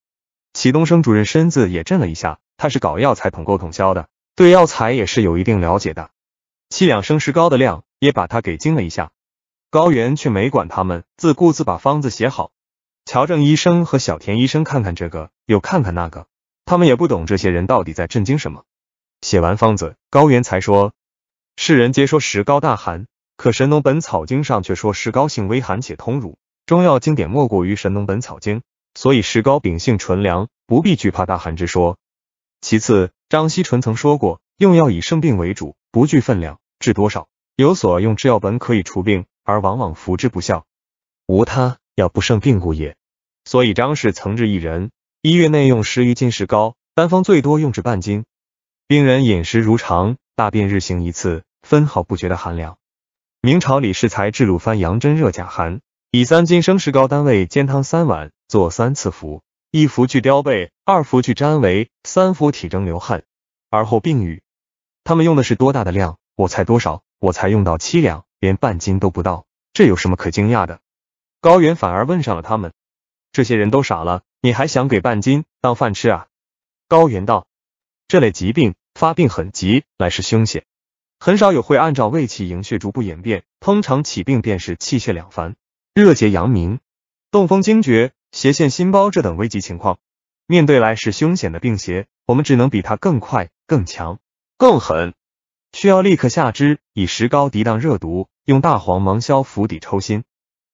启东升主任身子也震了一下，他是搞药材统购统销的，对药材也是有一定了解的。七两生石膏的量也把他给惊了一下，高原却没管他们，自顾自把方子写好。乔正医生和小田医生看看这个，又看看那个，他们也不懂这些人到底在震惊什么。写完方子，高原才说：“世人皆说石膏大寒，可《神农本草经》上却说石膏性微寒且通乳。中药经典莫过于《神农本草经》，所以石膏秉性纯良，不必惧怕大寒之说。其次，张锡纯曾说过，用药以生病为主。”不惧分量，治多少有所用。制药本可以除病，而往往服之不效，无他，药不胜病故也。所以张氏曾治一人，一月内用十余斤石膏，单方最多用至半斤。病人饮食如常，大便日行一次，分毫不觉的寒凉。明朝李世才治鲁藩阳真热甲寒，以三斤生石膏单位煎汤三碗，做三次服，一服去雕背，二服去粘围，三服体蒸流汗，而后病愈。他们用的是多大的量？我才多少？我才用到七两，连半斤都不到，这有什么可惊讶的？高原反而问上了他们，这些人都傻了，你还想给半斤当饭吃啊？高原道：这类疾病发病很急，来势凶险，很少有会按照胃气营血逐步演变，通常起病便是气血两烦、热结阳明、动风惊厥、邪陷心包这等危急情况。面对来势凶险的病邪，我们只能比它更快更强。更狠，需要立刻下肢以石膏抵挡热毒，用大黄芒硝釜底抽薪，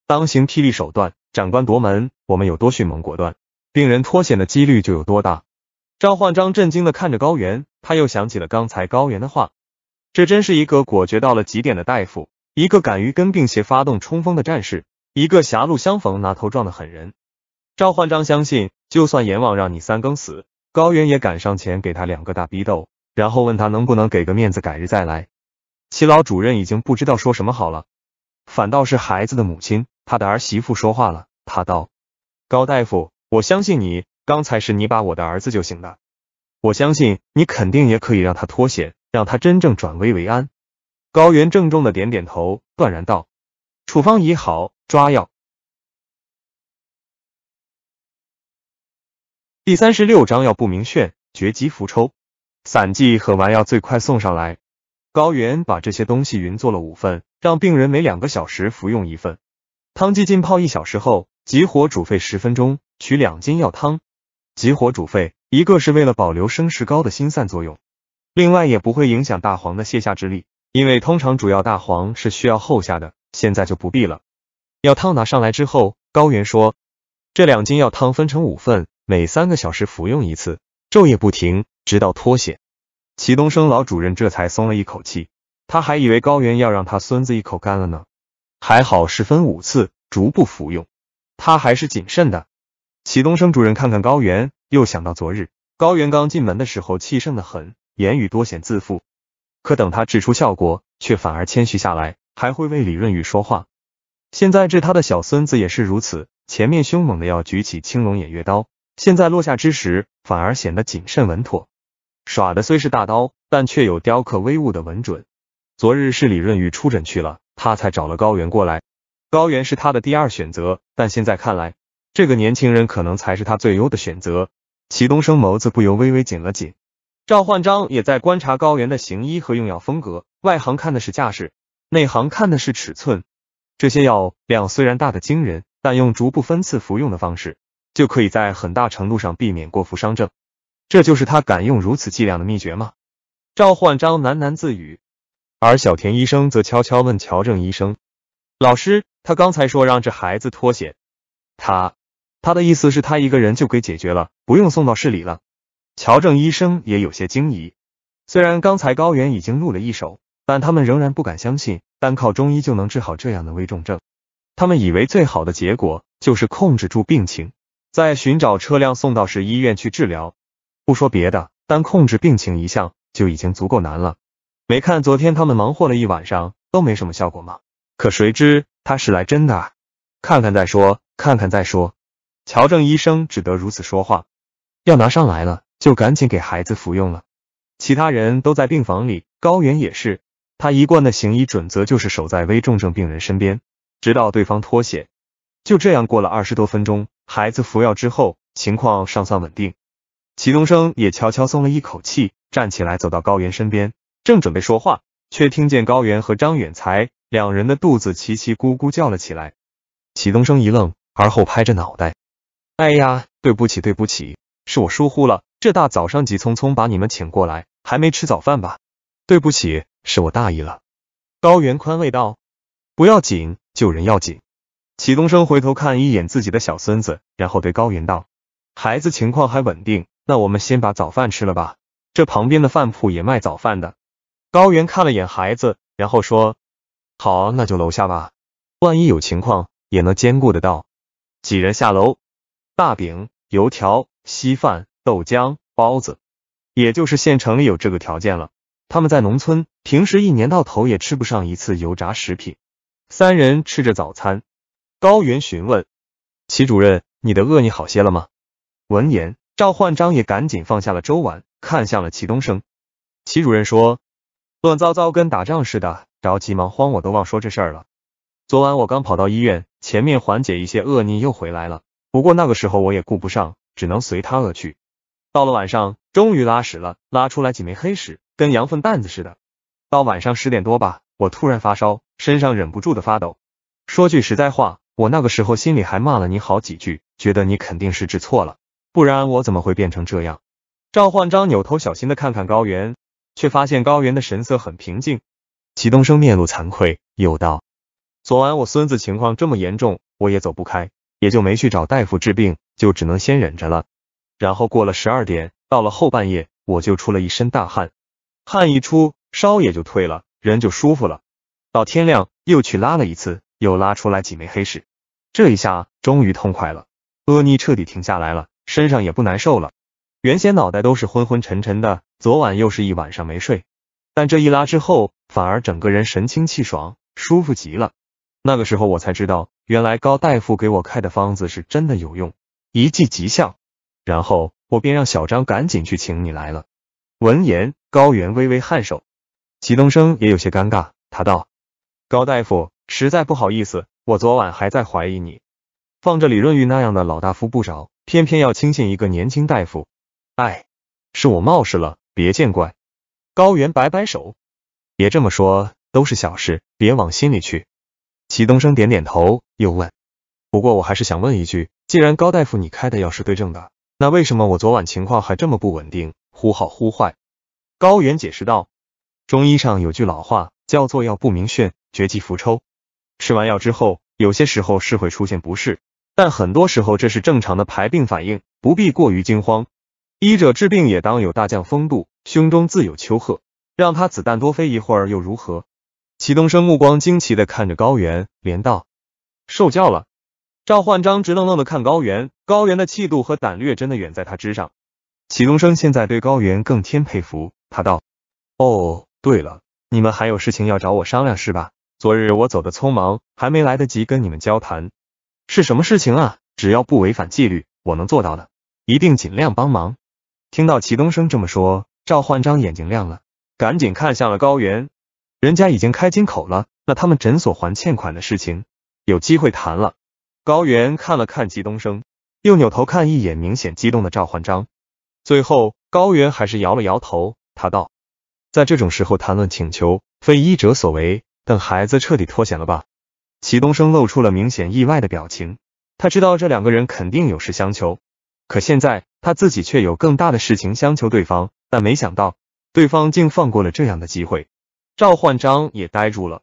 当行霹雳手段，斩关夺门。我们有多迅猛果断，病人脱险的几率就有多大。张焕章震惊的看着高原，他又想起了刚才高原的话，这真是一个果决到了极点的大夫，一个敢于跟病邪发动冲锋的战士，一个狭路相逢拿头撞的狠人。赵焕章相信，就算阎王让你三更死，高原也敢上前给他两个大逼斗。然后问他能不能给个面子，改日再来。齐老主任已经不知道说什么好了，反倒是孩子的母亲，他的儿媳妇说话了。他道：“高大夫，我相信你，刚才是你把我的儿子救醒的，我相信你肯定也可以让他脱险，让他真正转危为安。”高原郑重的点点头，断然道：“处方已好，抓药。”第三十六章要不明炫，绝机符抽。散剂和丸药最快送上来。高原把这些东西匀做了五份，让病人每两个小时服用一份。汤剂浸泡一小时后，急火煮沸十分钟，取两斤药汤，急火煮沸。一个是为了保留生石膏的辛散作用，另外也不会影响大黄的泻下之力，因为通常主要大黄是需要后下的，现在就不必了。药汤拿上来之后，高原说，这两斤药汤分成五份，每三个小时服用一次。昼夜不停，直到脱险，齐东升老主任这才松了一口气。他还以为高原要让他孙子一口干了呢，还好，十分五次，逐步服用，他还是谨慎的。齐东升主任看看高原，又想到昨日高原刚进门的时候，气盛得很，言语多显自负。可等他治出效果，却反而谦虚下来，还会为李润宇说话。现在治他的小孙子也是如此，前面凶猛的要举起青龙偃月刀。现在落下之时，反而显得谨慎稳妥。耍的虽是大刀，但却有雕刻威武的稳准。昨日是李润玉出诊去了，他才找了高原过来。高原是他的第二选择，但现在看来，这个年轻人可能才是他最优的选择。齐东升眸子不由微微紧了紧。赵焕章也在观察高原的行医和用药风格。外行看的是架势，内行看的是尺寸。这些药量虽然大的惊人，但用逐步分次服用的方式。就可以在很大程度上避免过负伤症，这就是他敢用如此剂量的秘诀吗？赵焕章喃喃自语，而小田医生则悄悄问乔正医生：“老师，他刚才说让这孩子脱险，他他的意思是，他一个人就给解决了，不用送到市里了。”乔正医生也有些惊疑，虽然刚才高原已经露了一手，但他们仍然不敢相信，单靠中医就能治好这样的危重症。他们以为最好的结果就是控制住病情。在寻找车辆送到市医院去治疗，不说别的，单控制病情一项就已经足够难了。没看昨天他们忙活了一晚上都没什么效果吗？可谁知他是来真的？看看再说，看看再说。乔正医生只得如此说话。药拿上来了，就赶紧给孩子服用了。其他人都在病房里，高原也是。他一贯的行医准则就是守在危重症病人身边，直到对方脱险。就这样过了二十多分钟。孩子服药之后，情况尚算稳定。齐东升也悄悄松了一口气，站起来走到高原身边，正准备说话，却听见高原和张远才两人的肚子齐齐咕咕叫了起来。齐东升一愣，而后拍着脑袋：“哎呀，对不起，对不起，是我疏忽了。这大早上急匆匆把你们请过来，还没吃早饭吧？对不起，是我大意了。”高原宽慰道：“不要紧，救人要紧。”启东升回头看一眼自己的小孙子，然后对高云道：“孩子情况还稳定，那我们先把早饭吃了吧。这旁边的饭铺也卖早饭的。”高原看了眼孩子，然后说：“好，那就楼下吧。万一有情况，也能兼顾得到。”几人下楼，大饼、油条、稀饭、豆浆、包子，也就是县城里有这个条件了。他们在农村，平时一年到头也吃不上一次油炸食品。三人吃着早餐。高原询问：“齐主任，你的恶逆好些了吗？”闻言，赵焕章也赶紧放下了粥碗，看向了齐东升。齐主任说：“乱糟糟，跟打仗似的，着急忙慌，我都忘说这事儿了。昨晚我刚跑到医院，前面缓解一些恶逆，又回来了。不过那个时候我也顾不上，只能随他恶去。到了晚上，终于拉屎了，拉出来几枚黑屎，跟羊粪蛋子似的。到晚上十点多吧，我突然发烧，身上忍不住的发抖。说句实在话。”我那个时候心里还骂了你好几句，觉得你肯定是治错了，不然我怎么会变成这样？赵焕章扭头小心的看看高原，却发现高原的神色很平静。齐东升面露惭愧，又道：“昨晚我孙子情况这么严重，我也走不开，也就没去找大夫治病，就只能先忍着了。然后过了十二点，到了后半夜，我就出了一身大汗，汗一出，烧也就退了，人就舒服了。到天亮又去拉了一次。”又拉出来几枚黑屎，这一下终于痛快了。阿妮彻底停下来了，身上也不难受了。原先脑袋都是昏昏沉沉的，昨晚又是一晚上没睡，但这一拉之后，反而整个人神清气爽，舒服极了。那个时候我才知道，原来高大夫给我开的方子是真的有用，一剂即效。然后我便让小张赶紧去请你来了。闻言，高原微微颔首，齐东升也有些尴尬，他道：“高大夫。”实在不好意思，我昨晚还在怀疑你，放着李润玉那样的老大夫不找，偏偏要轻信一个年轻大夫。哎，是我冒失了，别见怪。高原摆摆手，别这么说，都是小事，别往心里去。齐东升点点头，又问：“不过我还是想问一句，既然高大夫你开的药是对症的，那为什么我昨晚情况还这么不稳定，忽好忽坏？”高原解释道：“中医上有句老话，叫做‘药不明眩，绝技伏抽’。”吃完药之后，有些时候是会出现不适，但很多时候这是正常的排病反应，不必过于惊慌。医者治病也当有大将风度，胸中自有丘壑，让他子弹多飞一会儿又如何？齐东升目光惊奇的看着高原，连道：“受教了。”赵焕章直愣愣的看高原，高原的气度和胆略真的远在他之上。齐东升现在对高原更添佩服，他道：“哦，对了，你们还有事情要找我商量是吧？”昨日我走的匆忙，还没来得及跟你们交谈，是什么事情啊？只要不违反纪律，我能做到的，一定尽量帮忙。听到齐东升这么说，赵焕章眼睛亮了，赶紧看向了高原，人家已经开金口了，那他们诊所还欠款的事情，有机会谈了。高原看了看齐东升，又扭头看一眼明显激动的赵焕章，最后高原还是摇了摇头，他道，在这种时候谈论请求，非医者所为。等孩子彻底脱险了吧？齐东升露出了明显意外的表情。他知道这两个人肯定有事相求，可现在他自己却有更大的事情相求对方。但没想到对方竟放过了这样的机会。赵焕章也呆住了。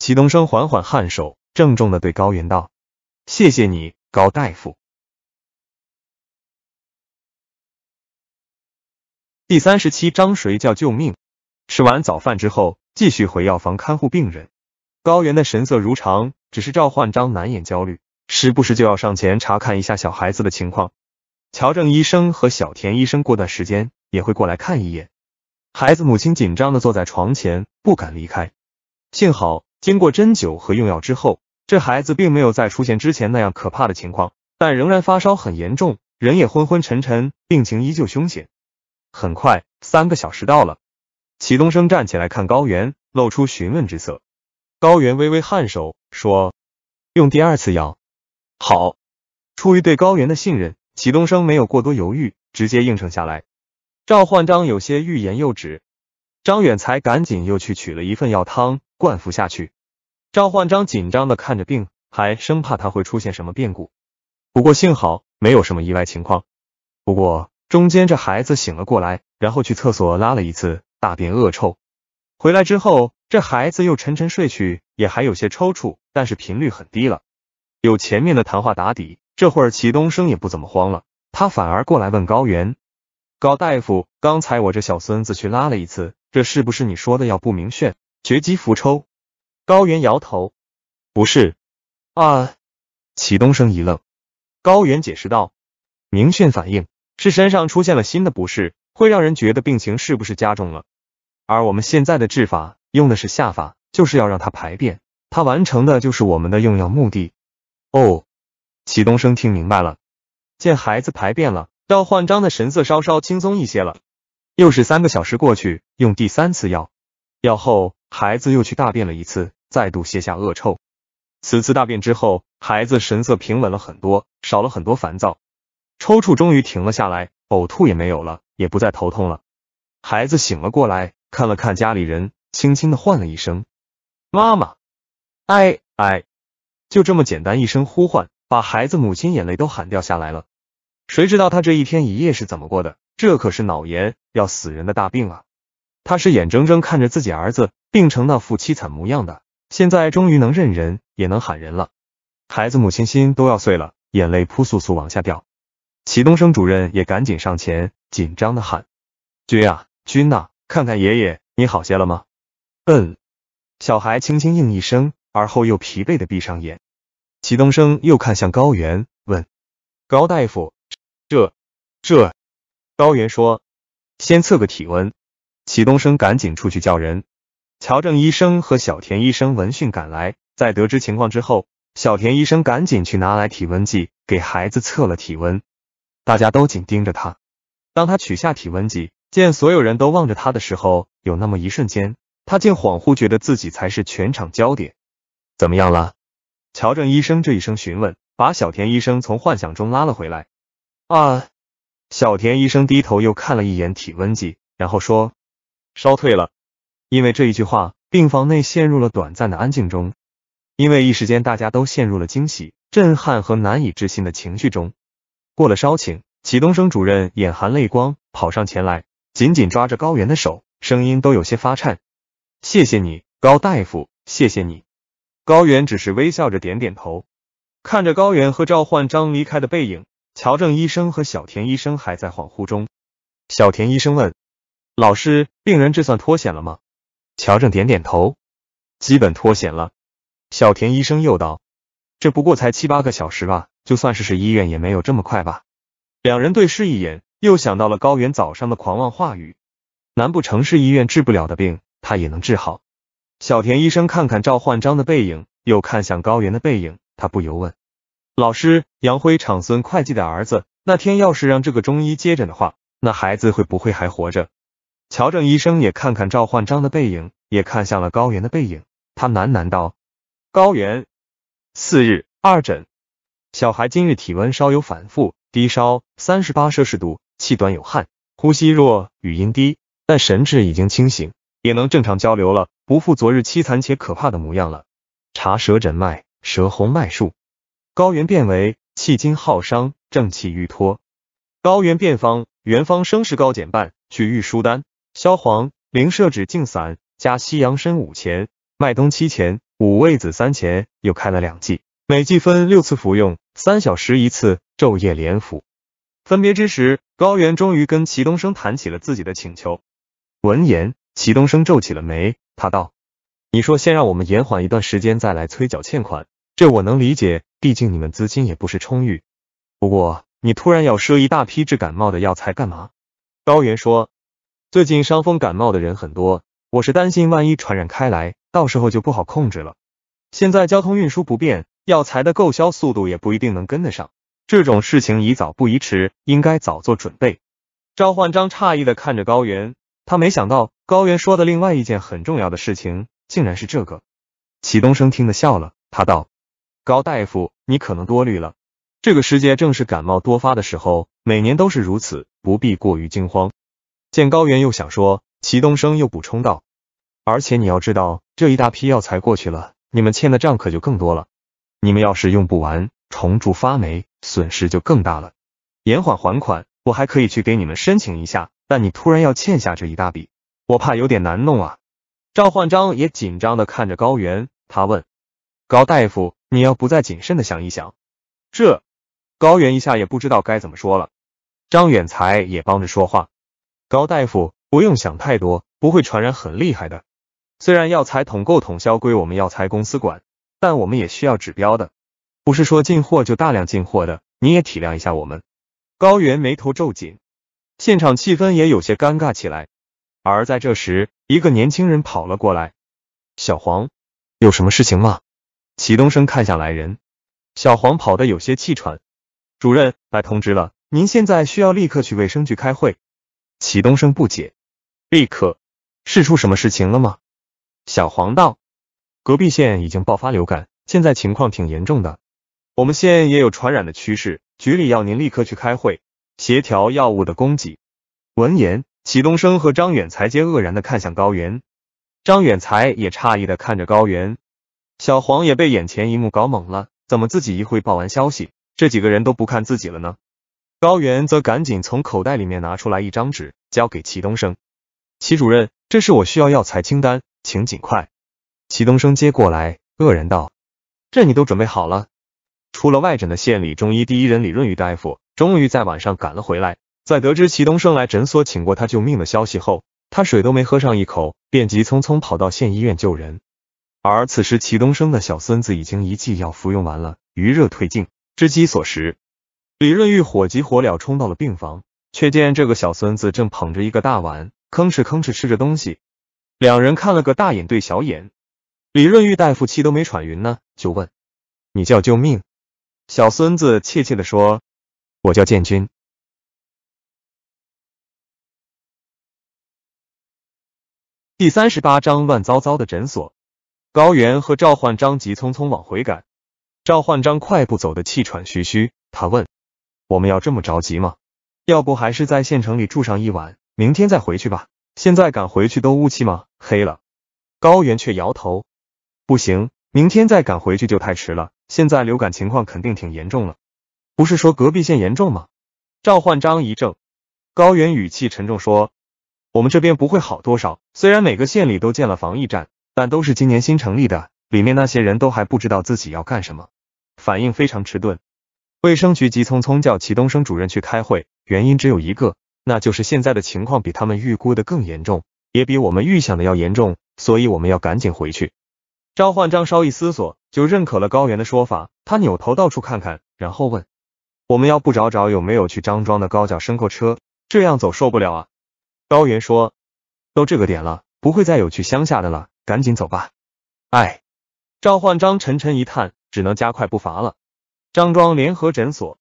齐东升缓缓颔首，郑重的对高云道：“谢谢你，高大夫。”第三十七章谁叫救命？吃完早饭之后。继续回药房看护病人，高原的神色如常，只是赵焕章难掩焦虑，时不时就要上前查看一下小孩子的情况。乔正医生和小田医生过段时间也会过来看一眼。孩子母亲紧张的坐在床前，不敢离开。幸好经过针灸和用药之后，这孩子并没有再出现之前那样可怕的情况，但仍然发烧很严重，人也昏昏沉沉，病情依旧凶险。很快，三个小时到了。齐东升站起来看高原，露出询问之色。高原微微颔首，说：“用第二次药。”好。出于对高原的信任，齐东升没有过多犹豫，直接应承下来。赵焕章有些欲言又止，张远才赶紧又去取了一份药汤灌服下去。赵焕章紧张的看着病还生怕他会出现什么变故。不过幸好没有什么意外情况。不过中间这孩子醒了过来，然后去厕所拉了一次。大便恶臭，回来之后，这孩子又沉沉睡去，也还有些抽搐，但是频率很低了。有前面的谈话打底，这会儿齐东升也不怎么慌了，他反而过来问高原：“高大夫，刚才我这小孙子去拉了一次，这是不是你说的要不明炫、绝肌浮抽？”高原摇头：“不是。”啊！齐东升一愣，高原解释道：“明炫反应是身上出现了新的不适，会让人觉得病情是不是加重了。”而我们现在的治法用的是下法，就是要让它排便，它完成的就是我们的用药目的。哦，启东升听明白了，见孩子排便了，赵焕章的神色稍稍轻松一些了。又是三个小时过去，用第三次药，药后孩子又去大便了一次，再度卸下恶臭。此次大便之后，孩子神色平稳了很多，少了很多烦躁、抽搐，终于停了下来，呕吐也没有了，也不再头痛了。孩子醒了过来。看了看家里人，轻轻的唤了一声：“妈妈，哎哎！”就这么简单一声呼唤，把孩子母亲眼泪都喊掉下来了。谁知道他这一天一夜是怎么过的？这可是脑炎要死人的大病啊！他是眼睁睁看着自己儿子病成那副凄惨模样的，现在终于能认人，也能喊人了。孩子母亲心都要碎了，眼泪扑簌簌往下掉。齐东升主任也赶紧上前，紧张的喊：“君啊，君呐！”看看爷爷，你好些了吗？嗯，小孩轻轻应一声，而后又疲惫的闭上眼。齐东升又看向高原，问：“高大夫，这……这？”高原说：“先测个体温。”齐东升赶紧出去叫人。乔正医生和小田医生闻讯赶来，在得知情况之后，小田医生赶紧去拿来体温计，给孩子测了体温。大家都紧盯着他，当他取下体温计。见所有人都望着他的时候，有那么一瞬间，他竟恍惚觉得自己才是全场焦点。怎么样了？乔正医生这一声询问，把小田医生从幻想中拉了回来。啊！小田医生低头又看了一眼体温计，然后说：“烧退了。”因为这一句话，病房内陷入了短暂的安静中。因为一时间，大家都陷入了惊喜、震撼和难以置信的情绪中。过了稍顷，启东升主任眼含泪光跑上前来。紧紧抓着高原的手，声音都有些发颤。谢谢你，高大夫，谢谢你。高原只是微笑着点点头，看着高原和赵焕章离开的背影。乔正医生和小田医生还在恍惚中。小田医生问：“老师，病人这算脱险了吗？”乔正点点头：“基本脱险了。”小田医生又道：“这不过才七八个小时吧？就算是是医院，也没有这么快吧？”两人对视一眼。又想到了高原早上的狂妄话语，难不成是医院治不了的病，他也能治好？小田医生看看赵焕章的背影，又看向高原的背影，他不由问：“老师，杨辉厂孙会计的儿子，那天要是让这个中医接诊的话，那孩子会不会还活着？”乔正医生也看看赵焕章的背影，也看向了高原的背影，他喃喃道：“高原，次日二诊，小孩今日体温稍有反复，低烧三十八摄氏度。”气短有汗，呼吸弱，语音低，但神志已经清醒，也能正常交流了，不复昨日凄惨且可怕的模样了。查舌诊脉，舌红脉数。高原辨为气津耗伤，正气欲脱。高原辨方，原方生石膏减半，取玉舒丹，消黄灵麝止净散，加西洋参五钱，麦冬七钱，五味子三钱，又开了两剂，每剂分六次服用，三小时一次，昼夜连服。分别之时，高原终于跟齐东升谈起了自己的请求。闻言，齐东升皱起了眉，他道：“你说先让我们延缓一段时间再来催缴欠款，这我能理解，毕竟你们资金也不是充裕。不过，你突然要赊一大批治感冒的药材干嘛？”高原说：“最近伤风感冒的人很多，我是担心万一传染开来，到时候就不好控制了。现在交通运输不便，药材的购销速度也不一定能跟得上。”这种事情宜早不宜迟，应该早做准备。赵焕章诧异的看着高原，他没想到高原说的另外一件很重要的事情，竟然是这个。齐东升听得笑了，他道：“高大夫，你可能多虑了。这个时节正是感冒多发的时候，每年都是如此，不必过于惊慌。”见高原又想说，齐东升又补充道：“而且你要知道，这一大批药材过去了，你们欠的账可就更多了。你们要是用不完，虫蛀发霉。”损失就更大了，延缓还款我还可以去给你们申请一下，但你突然要欠下这一大笔，我怕有点难弄啊。赵焕章也紧张的看着高原，他问：“高大夫，你要不再谨慎的想一想？”这高原一下也不知道该怎么说了。张远才也帮着说话：“高大夫不用想太多，不会传染很厉害的。虽然药材统购统销归我们药材公司管，但我们也需要指标的。”不是说进货就大量进货的，你也体谅一下我们。高原眉头皱紧，现场气氛也有些尴尬起来。而在这时，一个年轻人跑了过来：“小黄，有什么事情吗？”齐东升看向来人，小黄跑得有些气喘：“主任来通知了，您现在需要立刻去卫生局开会。”齐东升不解：“立刻是出什么事情了吗？”小黄道：“隔壁县已经爆发流感，现在情况挺严重的。”我们县也有传染的趋势，局里要您立刻去开会，协调药物的供给。闻言，齐东升和张远才皆愕然的看向高原，张远才也诧异的看着高原，小黄也被眼前一幕搞懵了，怎么自己一会报完消息，这几个人都不看自己了呢？高原则赶紧从口袋里面拿出来一张纸，交给齐东升。齐主任，这是我需要药材清单，请尽快。齐东升接过来，愕然道：“这你都准备好了？”出了外诊的县里中医第一人李润玉大夫，终于在晚上赶了回来。在得知齐东升来诊所请过他救命的消息后，他水都没喝上一口，便急匆匆跑到县医院救人。而此时齐东升的小孙子已经一剂药服用完了，余热退尽，知机所食。李润玉火急火燎冲到了病房，却见这个小孙子正捧着一个大碗，吭哧吭哧吃着东西。两人看了个大眼对小眼，李润玉大夫气都没喘匀呢，就问：“你叫救命？”小孙子怯怯的说：“我叫建军。”第三十八章乱糟糟的诊所。高原和赵焕章急匆匆往回赶。赵焕章快步走的气喘吁吁，他问：“我们要这么着急吗？要不还是在县城里住上一晚，明天再回去吧？现在赶回去都雾气吗？黑了。”高原却摇头：“不行。”明天再赶回去就太迟了。现在流感情况肯定挺严重了，不是说隔壁县严重吗？赵焕章一怔，高原语气沉重说：“我们这边不会好多少。虽然每个县里都建了防疫站，但都是今年新成立的，里面那些人都还不知道自己要干什么，反应非常迟钝。”卫生局急匆匆叫齐东升主任去开会，原因只有一个，那就是现在的情况比他们预估的更严重，也比我们预想的要严重，所以我们要赶紧回去。召焕章稍一思索，就认可了高原的说法。他扭头到处看看，然后问：“我们要不找找有没有去张庄的高脚牲口车？这样走受不了啊。”高原说：“都这个点了，不会再有去乡下的了，赶紧走吧。”哎，召焕章沉沉一叹，只能加快步伐了。张庄联合诊所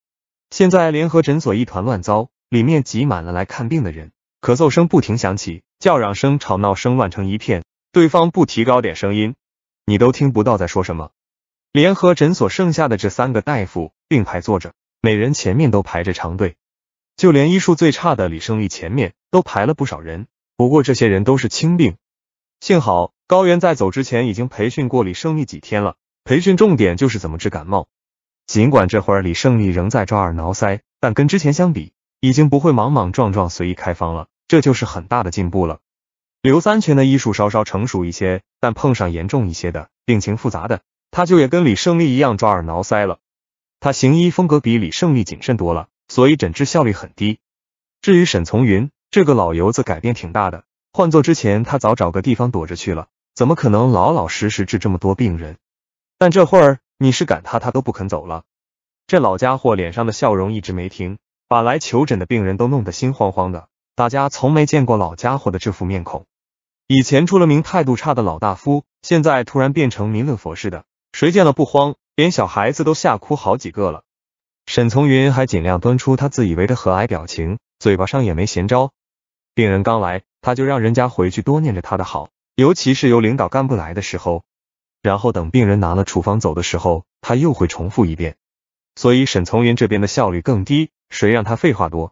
现在联合诊所一团乱糟，里面挤满了来看病的人，咳嗽声不停响起，叫嚷声、吵闹声乱成一片，对方不提高点声音。你都听不到在说什么。联合诊所剩下的这三个大夫并排坐着，每人前面都排着长队，就连医术最差的李胜利前面都排了不少人。不过这些人都是轻病，幸好高原在走之前已经培训过李胜利几天了，培训重点就是怎么治感冒。尽管这会儿李胜利仍在抓耳挠腮，但跟之前相比，已经不会莽莽撞撞随意开方了，这就是很大的进步了。刘三全的医术稍稍成熟一些。但碰上严重一些的、病情复杂的，他就也跟李胜利一样抓耳挠腮了。他行医风格比李胜利谨慎多了，所以诊治效率很低。至于沈从云这个老油子，改变挺大的。换做之前，他早找个地方躲着去了，怎么可能老老实实治这么多病人？但这会儿你是赶他，他都不肯走了。这老家伙脸上的笑容一直没停，把来求诊的病人都弄得心慌慌的。大家从没见过老家伙的这副面孔。以前出了名态度差的老大夫，现在突然变成弥勒佛似的，谁见了不慌？连小孩子都吓哭好几个了。沈从云还尽量端出他自以为的和蔼表情，嘴巴上也没闲招。病人刚来，他就让人家回去多念着他的好，尤其是有领导干部来的时候。然后等病人拿了处方走的时候，他又会重复一遍。所以沈从云这边的效率更低，谁让他废话多？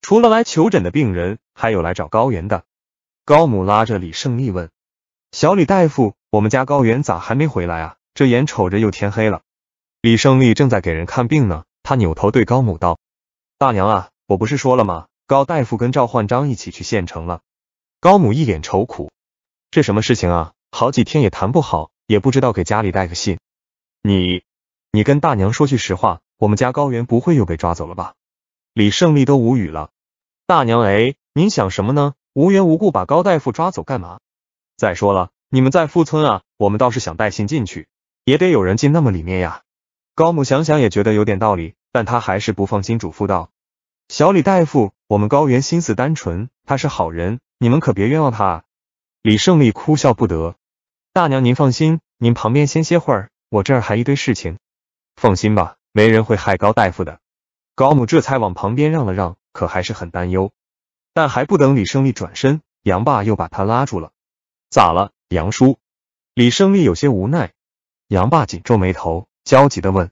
除了来求诊的病人，还有来找高原的。高母拉着李胜利问：“小李大夫，我们家高原咋还没回来啊？这眼瞅着又天黑了。”李胜利正在给人看病呢，他扭头对高母道：“大娘啊，我不是说了吗？高大夫跟赵焕章一起去县城了。”高母一脸愁苦：“这什么事情啊？好几天也谈不好，也不知道给家里带个信。”你，你跟大娘说句实话，我们家高原不会又被抓走了吧？李胜利都无语了：“大娘，哎，您想什么呢？”无缘无故把高大夫抓走干嘛？再说了，你们在富村啊，我们倒是想带信进去，也得有人进那么里面呀。高母想想也觉得有点道理，但他还是不放心，嘱咐道：“小李大夫，我们高原心思单纯，他是好人，你们可别冤枉他。”李胜利哭笑不得：“大娘您放心，您旁边先歇会儿，我这儿还一堆事情。放心吧，没人会害高大夫的。”高母这才往旁边让了让，可还是很担忧。但还不等李胜利转身，杨爸又把他拉住了。咋了，杨叔？李胜利有些无奈。杨爸紧皱眉头，焦急的问：“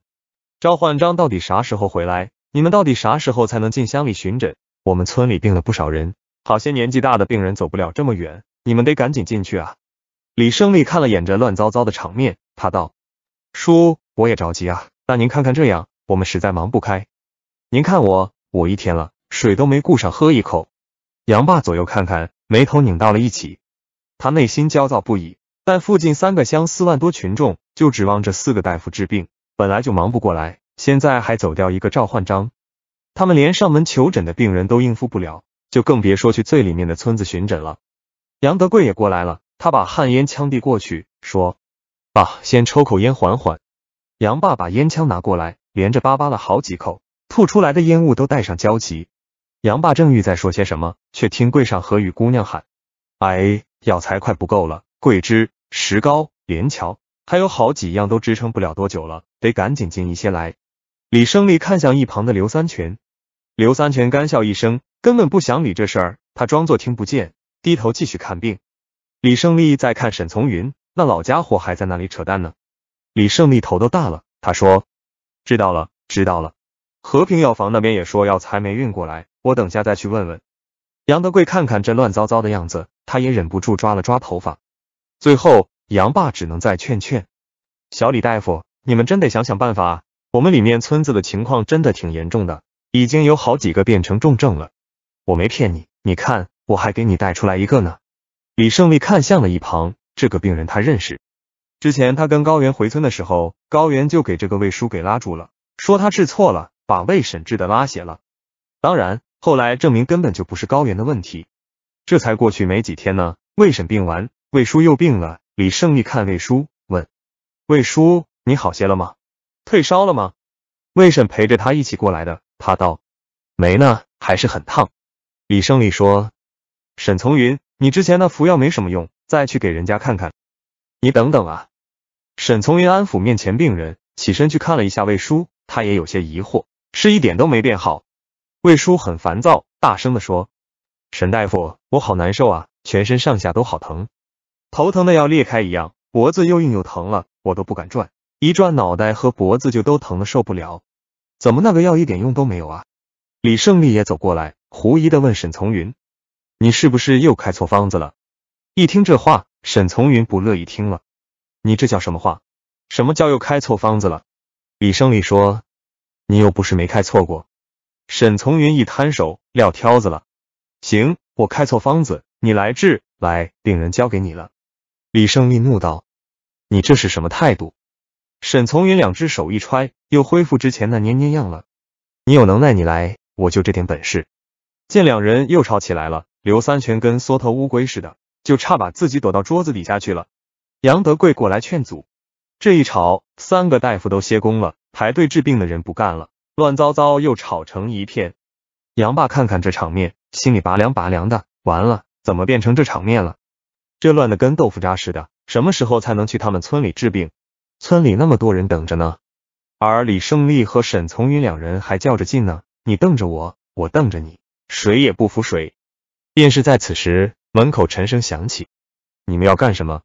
赵焕章到底啥时候回来？你们到底啥时候才能进乡里巡诊？我们村里病了不少人，好些年纪大的病人走不了这么远，你们得赶紧进去啊！”李胜利看了眼这乱糟糟的场面，他道：“叔，我也着急啊。那您看看这样，我们实在忙不开。您看我，我一天了，水都没顾上喝一口。”杨爸左右看看，眉头拧到了一起，他内心焦躁不已。但附近三个乡四万多群众就指望这四个大夫治病，本来就忙不过来，现在还走掉一个赵焕章，他们连上门求诊的病人都应付不了，就更别说去最里面的村子巡诊了。杨德贵也过来了，他把旱烟枪递过去，说：“爸，先抽口烟，缓缓。”杨爸把烟枪拿过来，连着叭叭了好几口，吐出来的烟雾都带上焦急。杨霸正欲再说些什么，却听柜上何雨姑娘喊：“哎，药材快不够了，桂枝、石膏、连翘，还有好几样都支撑不了多久了，得赶紧进一些来。”李胜利看向一旁的刘三泉，刘三泉干笑一声，根本不想理这事儿，他装作听不见，低头继续看病。李胜利在看沈从云，那老家伙还在那里扯淡呢。李胜利头都大了，他说：“知道了，知道了。”和平药房那边也说药材没运过来。我等下再去问问杨德贵，看看这乱糟糟的样子，他也忍不住抓了抓头发。最后，杨爸只能再劝劝小李大夫：“你们真得想想办法，我们里面村子的情况真的挺严重的，已经有好几个变成重症了。我没骗你，你看我还给你带出来一个呢。”李胜利看向了一旁这个病人，他认识，之前他跟高原回村的时候，高原就给这个魏叔给拉住了，说他治错了，把魏婶治的拉血了。当然。后来证明根本就不是高原的问题，这才过去没几天呢。魏婶病完，魏叔又病了。李胜利看魏叔，问：“魏叔，你好些了吗？退烧了吗？”魏婶陪着他一起过来的，他道：“没呢，还是很烫。”李胜利说：“沈从云，你之前那服药没什么用，再去给人家看看。”你等等啊！沈从云安抚面前病人，起身去看了一下魏叔，他也有些疑惑，是一点都没变好。魏叔很烦躁，大声地说：“沈大夫，我好难受啊，全身上下都好疼，头疼的要裂开一样，脖子又硬又疼了，我都不敢转，一转脑袋和脖子就都疼的受不了。怎么那个药一点用都没有啊？”李胜利也走过来，狐疑地问沈从云：“你是不是又开错方子了？”一听这话，沈从云不乐意听了：“你这叫什么话？什么叫又开错方子了？”李胜利说：“你又不是没开错过。”沈从云一摊手，撂挑子了。行，我开错方子，你来治，来，病人交给你了。李胜利怒道：“你这是什么态度？”沈从云两只手一揣，又恢复之前那蔫蔫样了。“你有能耐你来，我就这点本事。”见两人又吵起来了，刘三全跟缩头乌龟似的，就差把自己躲到桌子底下去了。杨德贵过来劝阻，这一吵，三个大夫都歇工了，排队治病的人不干了。乱糟糟又吵成一片，杨爸看看这场面，心里拔凉拔凉的。完了，怎么变成这场面了？这乱的跟豆腐渣似的。什么时候才能去他们村里治病？村里那么多人等着呢。而李胜利和沈从云两人还较着劲呢，你瞪着我，我瞪着你，谁也不服谁。便是在此时，门口陈声响起：“你们要干什么？”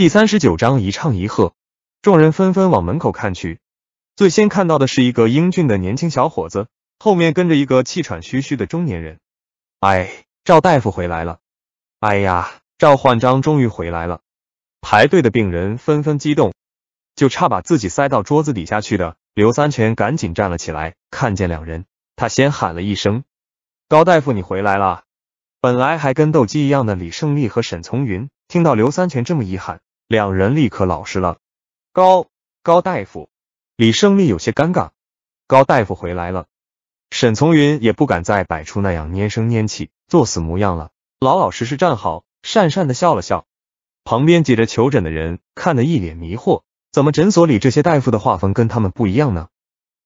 第三十九章一唱一和，众人纷纷往门口看去。最先看到的是一个英俊的年轻小伙子，后面跟着一个气喘吁吁的中年人。哎，赵大夫回来了！哎呀，赵焕章终于回来了！排队的病人纷纷激动，就差把自己塞到桌子底下去的刘三全赶紧站了起来。看见两人，他先喊了一声：“高大夫，你回来了！”本来还跟斗鸡一样的李胜利和沈从云，听到刘三全这么一喊，两人立刻老实了。高高大夫，李胜利有些尴尬。高大夫回来了，沈从云也不敢再摆出那样蔫声蔫气、作死模样了，老老实实站好，讪讪的笑了笑。旁边挤着求诊的人看得一脸迷惑：怎么诊所里这些大夫的画风跟他们不一样呢？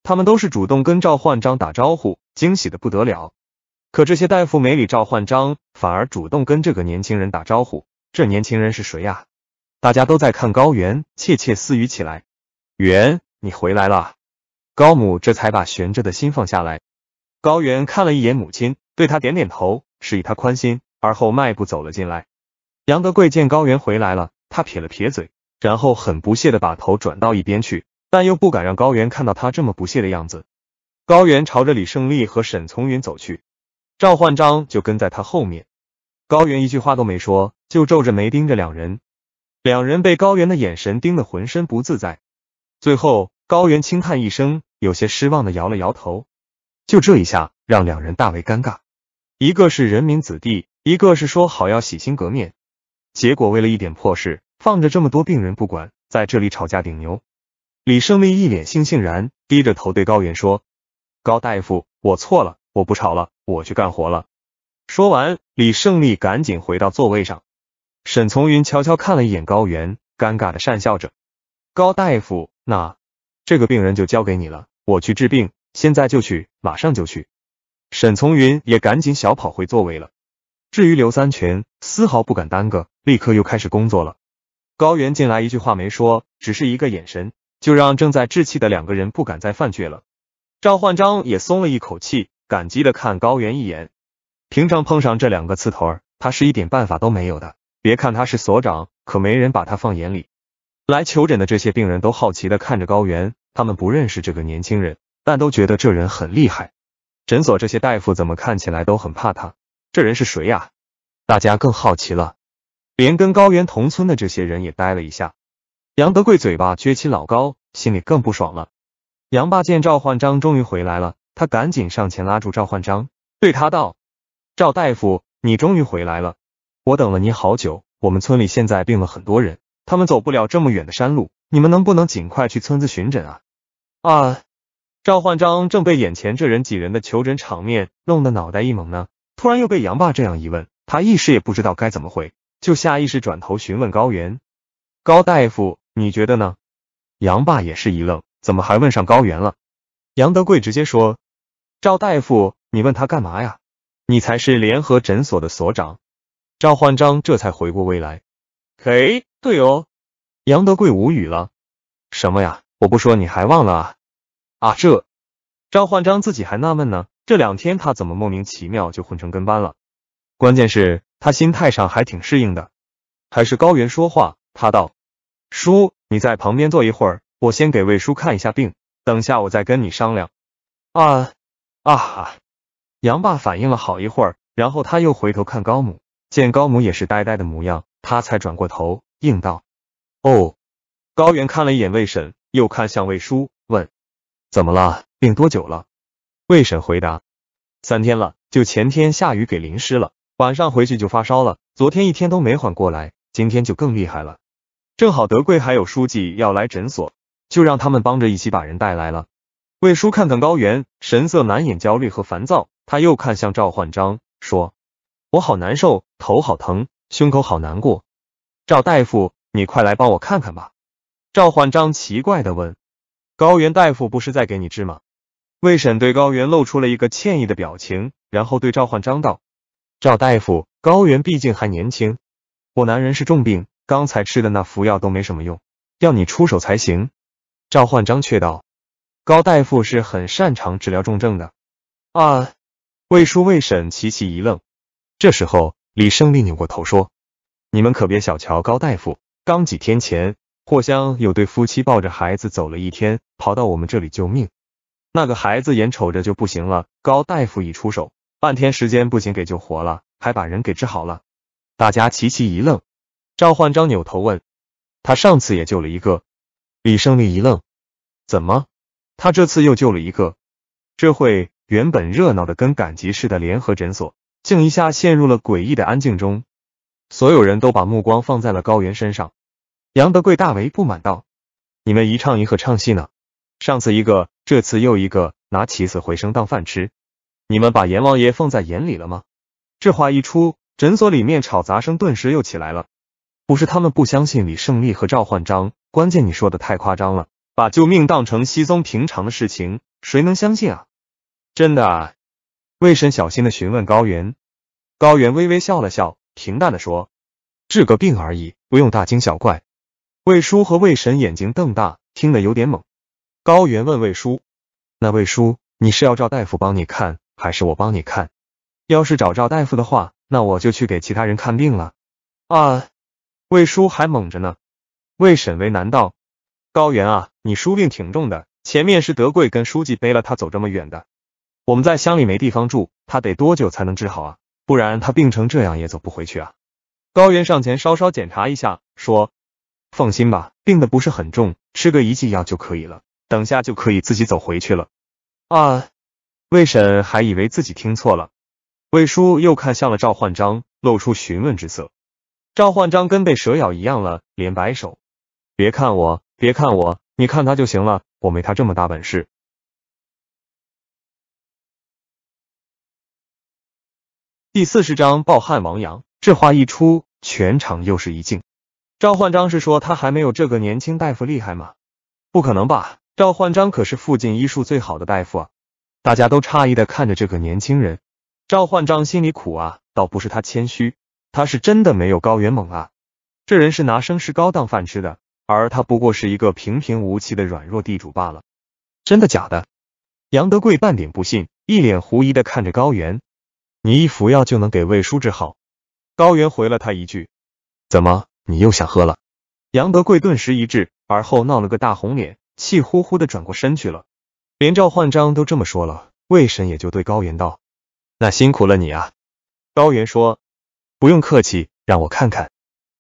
他们都是主动跟赵焕章打招呼，惊喜的不得了。可这些大夫没理赵焕章，反而主动跟这个年轻人打招呼。这年轻人是谁呀？大家都在看高原，窃窃私语起来。元，你回来了。高母这才把悬着的心放下来。高原看了一眼母亲，对他点点头，示意他宽心，而后迈步走了进来。杨德贵见高原回来了，他撇了撇嘴，然后很不屑的把头转到一边去，但又不敢让高原看到他这么不屑的样子。高原朝着李胜利和沈从云走去，赵焕章就跟在他后面。高原一句话都没说，就皱着眉盯着两人。两人被高原的眼神盯得浑身不自在，最后高原轻叹一声，有些失望的摇了摇头。就这一下，让两人大为尴尬。一个是人民子弟，一个是说好要洗心革面，结果为了一点破事，放着这么多病人不管，在这里吵架顶牛。李胜利一脸悻悻然，低着头对高原说：“高大夫，我错了，我不吵了，我去干活了。”说完，李胜利赶紧回到座位上。沈从云悄悄看了一眼高原，尴尬的讪笑着：“高大夫，那这个病人就交给你了，我去治病，现在就去，马上就去。”沈从云也赶紧小跑回座位了。至于刘三全，丝毫不敢耽搁，立刻又开始工作了。高原进来一句话没说，只是一个眼神，就让正在置气的两个人不敢再犯倔了。赵焕章也松了一口气，感激的看高原一眼。平常碰上这两个刺头儿，他是一点办法都没有的。别看他是所长，可没人把他放眼里。来求诊的这些病人都好奇的看着高原，他们不认识这个年轻人，但都觉得这人很厉害。诊所这些大夫怎么看起来都很怕他？这人是谁呀？大家更好奇了，连跟高原同村的这些人也呆了一下。杨德贵嘴巴撅起老高，心里更不爽了。杨爸见赵焕章终于回来了，他赶紧上前拉住赵焕章，对他道：“赵大夫，你终于回来了。”我等了你好久，我们村里现在病了很多人，他们走不了这么远的山路，你们能不能尽快去村子巡诊啊？啊！赵焕章正被眼前这人几人的求诊场面弄得脑袋一懵呢，突然又被杨爸这样一问，他一时也不知道该怎么回，就下意识转头询问高原：“高大夫，你觉得呢？”杨爸也是一愣，怎么还问上高原了？杨德贵直接说：“赵大夫，你问他干嘛呀？你才是联合诊所的所长。”赵焕章这才回过味来，嘿，对哦，杨德贵无语了，什么呀？我不说你还忘了啊？啊这，赵焕章自己还纳闷呢，这两天他怎么莫名其妙就混成跟班了？关键是，他心态上还挺适应的。还是高原说话，他道：“叔，你在旁边坐一会儿，我先给魏叔看一下病，等下我再跟你商量。”啊啊！杨爸反应了好一会儿，然后他又回头看高母。见高母也是呆呆的模样，他才转过头应道：“哦。”高原看了一眼魏婶，又看向魏叔，问：“怎么了？病多久了？”魏婶回答：“三天了，就前天下雨给淋湿了，晚上回去就发烧了，昨天一天都没缓过来，今天就更厉害了。正好德贵还有书记要来诊所，就让他们帮着一起把人带来了。”魏叔看看高原，神色难掩焦虑和烦躁，他又看向赵焕章，说。我好难受，头好疼，胸口好难过。赵大夫，你快来帮我看看吧。赵焕章奇怪的问：“高原大夫不是在给你治吗？”魏婶对高原露出了一个歉意的表情，然后对赵焕章道：“赵大夫，高原毕竟还年轻，我男人是重病，刚才吃的那服药都没什么用，要你出手才行。”赵焕章却道：“高大夫是很擅长治疗重症的。”啊！魏叔、魏婶齐齐一愣。这时候，李胜利扭过头说：“你们可别小瞧高大夫。刚几天前，霍乡有对夫妻抱着孩子走了一天，跑到我们这里救命。那个孩子眼瞅着就不行了，高大夫一出手，半天时间不仅给救活了，还把人给治好了。”大家齐齐一愣。赵焕章扭头问：“他上次也救了一个？”李胜利一愣：“怎么？他这次又救了一个？”这会，原本热闹的跟赶集似的联合诊所。竟一下陷入了诡异的安静中，所有人都把目光放在了高原身上。杨德贵大为不满道：“你们一唱一和唱戏呢？上次一个，这次又一个，拿起死回生当饭吃，你们把阎王爷放在眼里了吗？”这话一出，诊所里面吵杂声顿时又起来了。不是他们不相信李胜利和赵焕章，关键你说的太夸张了，把救命当成稀松平常的事情，谁能相信啊？真的啊！魏神小心的询问高原，高原微微笑了笑，平淡的说：“治个病而已，不用大惊小怪。”魏叔和魏神眼睛瞪大，听得有点懵。高原问魏叔：“那魏叔，你是要赵大夫帮你看，还是我帮你看？要是找赵大夫的话，那我就去给其他人看病了。”啊，魏叔还懵着呢。魏婶为难道：“高原啊，你叔病挺重的，前面是德贵跟书记背了他走这么远的。”我们在乡里没地方住，他得多久才能治好啊？不然他病成这样也走不回去啊！高原上前稍稍检查一下，说：“放心吧，病的不是很重，吃个一剂药就可以了，等下就可以自己走回去了。”啊，魏婶还以为自己听错了。魏叔又看向了赵焕章，露出询问之色。赵焕章跟被蛇咬一样了，连摆手：“别看我，别看我，你看他就行了，我没他这么大本事。”第四十章暴汉王阳，这话一出，全场又是一静。赵焕章是说他还没有这个年轻大夫厉害吗？不可能吧！赵焕章可是附近医术最好的大夫啊！大家都诧异的看着这个年轻人。赵焕章心里苦啊，倒不是他谦虚，他是真的没有高原猛啊。这人是拿生食高当饭吃的，而他不过是一个平平无奇的软弱地主罢了。真的假的？杨德贵半点不信，一脸狐疑的看着高原。你一服药就能给魏叔治好，高原回了他一句：“怎么，你又想喝了？”杨德贵顿时一滞，而后闹了个大红脸，气呼呼的转过身去了。连赵焕章都这么说了，魏神也就对高原道：“那辛苦了你啊。”高原说：“不用客气，让我看看。”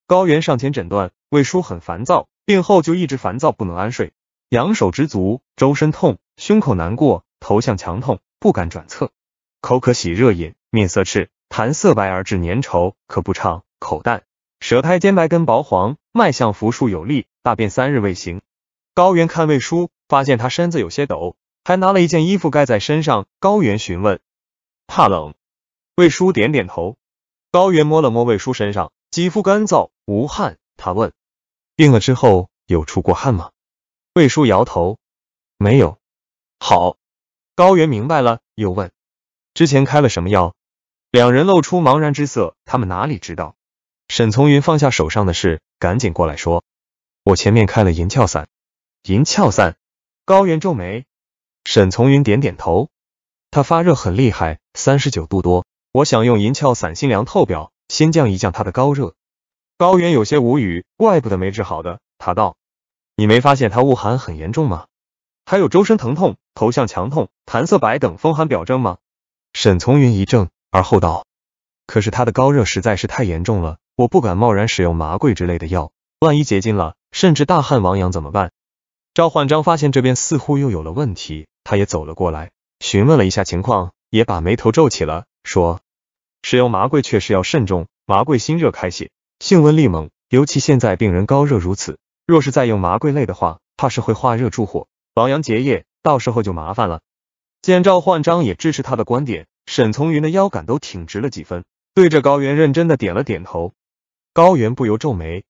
高原上前诊断，魏叔很烦躁，病后就一直烦躁，不能安睡，仰手之足，周身痛，胸口难过，头向墙痛，不敢转侧，口渴喜热饮。面色赤，痰色白而至粘稠，咳不畅，口淡，舌苔尖白根薄黄，脉象浮数有力，大便三日未行。高原看魏叔，发现他身子有些抖，还拿了一件衣服盖在身上。高原询问，怕冷。魏叔点点头。高原摸了摸魏叔身上，肌肤干燥无汗。他问，病了之后有出过汗吗？魏叔摇头，没有。好。高原明白了，又问，之前开了什么药？两人露出茫然之色，他们哪里知道？沈从云放下手上的事，赶紧过来，说：“我前面开了银翘散。”银翘散，高原皱眉。沈从云点点头，他发热很厉害，三十九度多，我想用银翘散，心凉透表，先降一降他的高热。高原有些无语，怪不得没治好的。他道：“你没发现他恶寒很严重吗？还有周身疼痛、头向强痛、痰色白等风寒表症吗？”沈从云一怔。而后道，可是他的高热实在是太严重了，我不敢贸然使用麻桂之类的药，万一结晶了，甚至大汗亡羊怎么办？赵焕章发现这边似乎又有了问题，他也走了过来，询问了一下情况，也把眉头皱起了，说：“使用麻桂确实要慎重，麻桂心热开血，性温力猛，尤其现在病人高热如此，若是再用麻桂类的话，怕是会化热助火，亡羊结业，到时候就麻烦了。”见赵焕章也支持他的观点。沈从云的腰杆都挺直了几分，对着高原认真的点了点头。高原不由皱眉，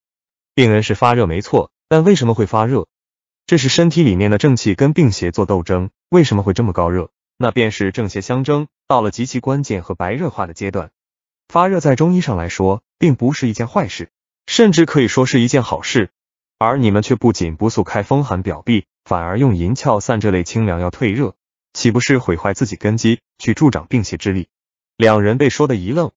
病人是发热没错，但为什么会发热？这是身体里面的正气跟病邪做斗争，为什么会这么高热？那便是正邪相争，到了极其关键和白热化的阶段。发热在中医上来说，并不是一件坏事，甚至可以说是一件好事。而你们却不仅不速开风寒表痹，反而用银翘散这类清凉药退热。岂不是毁坏自己根基，去助长病邪之力？两人被说的一愣，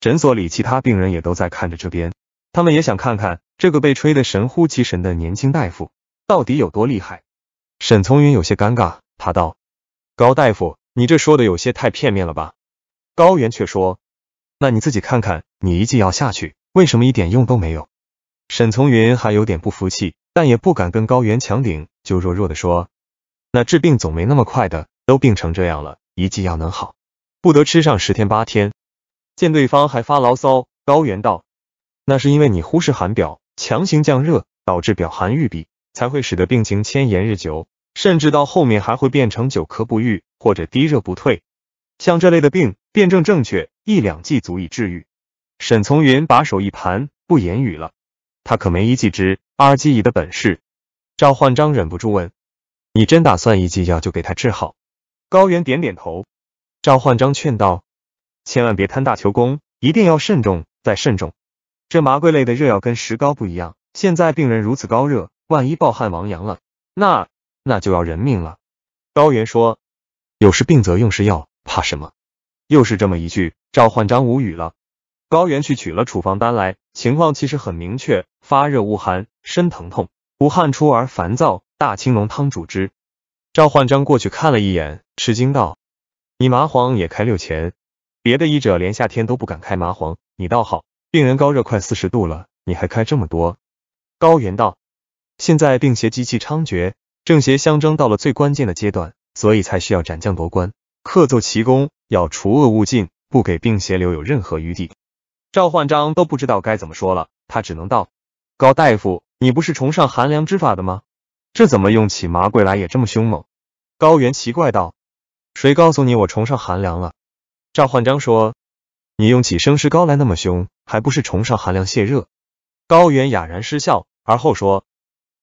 诊所里其他病人也都在看着这边，他们也想看看这个被吹得神乎其神的年轻大夫到底有多厉害。沈从云有些尴尬，他道：“高大夫，你这说的有些太片面了吧？”高原却说：“那你自己看看，你一剂药下去，为什么一点用都没有？”沈从云还有点不服气，但也不敢跟高原强顶，就弱弱的说：“那治病总没那么快的。”都病成这样了，一剂药能好？不得吃上十天八天？见对方还发牢骚，高原道：“那是因为你忽视寒表，强行降热，导致表寒郁闭，才会使得病情迁延日久，甚至到后面还会变成久咳不愈或者低热不退。像这类的病，辨证正确，一两剂足以治愈。”沈从云把手一盘，不言语了。他可没一剂之阿基乙的本事。赵焕章忍不住问：“你真打算一剂药就给他治好？”高原点点头，赵焕章劝道：“千万别贪大求功，一定要慎重再慎重。这麻桂类的热药跟石膏不一样，现在病人如此高热，万一暴汗亡阳了，那那就要人命了。”高原说：“有时病则用是药，怕什么？”又是这么一句，赵焕章无语了。高原去取了处方单来，情况其实很明确：发热恶寒，身疼痛，无汗出而烦躁，大青龙汤主之。赵焕章过去看了一眼，吃惊道：“你麻黄也开六钱，别的医者连夏天都不敢开麻黄，你倒好，病人高热快四十度了，你还开这么多？”高原道：“现在病邪极其猖獗，正邪相争到了最关键的阶段，所以才需要斩将夺官，克奏奇功，要除恶务尽，不给病邪留有任何余地。”赵焕章都不知道该怎么说了，他只能道：“高大夫，你不是崇尚寒凉之法的吗？”这怎么用起麻桂来也这么凶猛？高原奇怪道：“谁告诉你我崇尚寒凉了？”赵焕章说：“你用起生石膏来那么凶，还不是崇尚寒凉泄热？”高原哑然失笑，而后说：“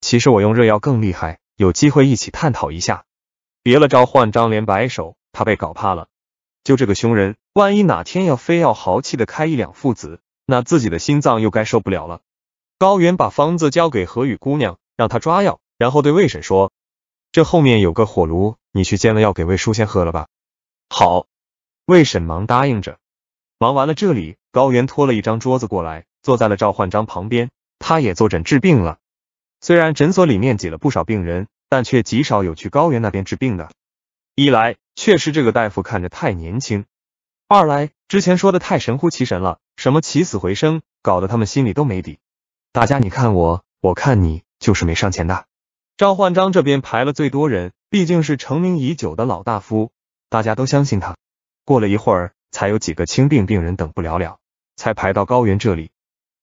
其实我用热药更厉害，有机会一起探讨一下。”别了，赵焕章连摆手，他被搞怕了。就这个凶人，万一哪天要非要豪气的开一两副子，那自己的心脏又该受不了了。高原把方子交给何雨姑娘，让她抓药。然后对魏婶说：“这后面有个火炉，你去煎了药给魏叔先喝了吧。”好，魏婶忙答应着，忙完了这里，高原拖了一张桌子过来，坐在了赵焕章旁边，他也坐诊治病了。虽然诊所里面挤了不少病人，但却极少有去高原那边治病的。一来，确实这个大夫看着太年轻；二来，之前说的太神乎其神了，什么起死回生，搞得他们心里都没底。大家你看我，我看你，就是没上前的。赵焕章这边排了最多人，毕竟是成名已久的老大夫，大家都相信他。过了一会儿，才有几个轻病病人等不了了，才排到高原这里。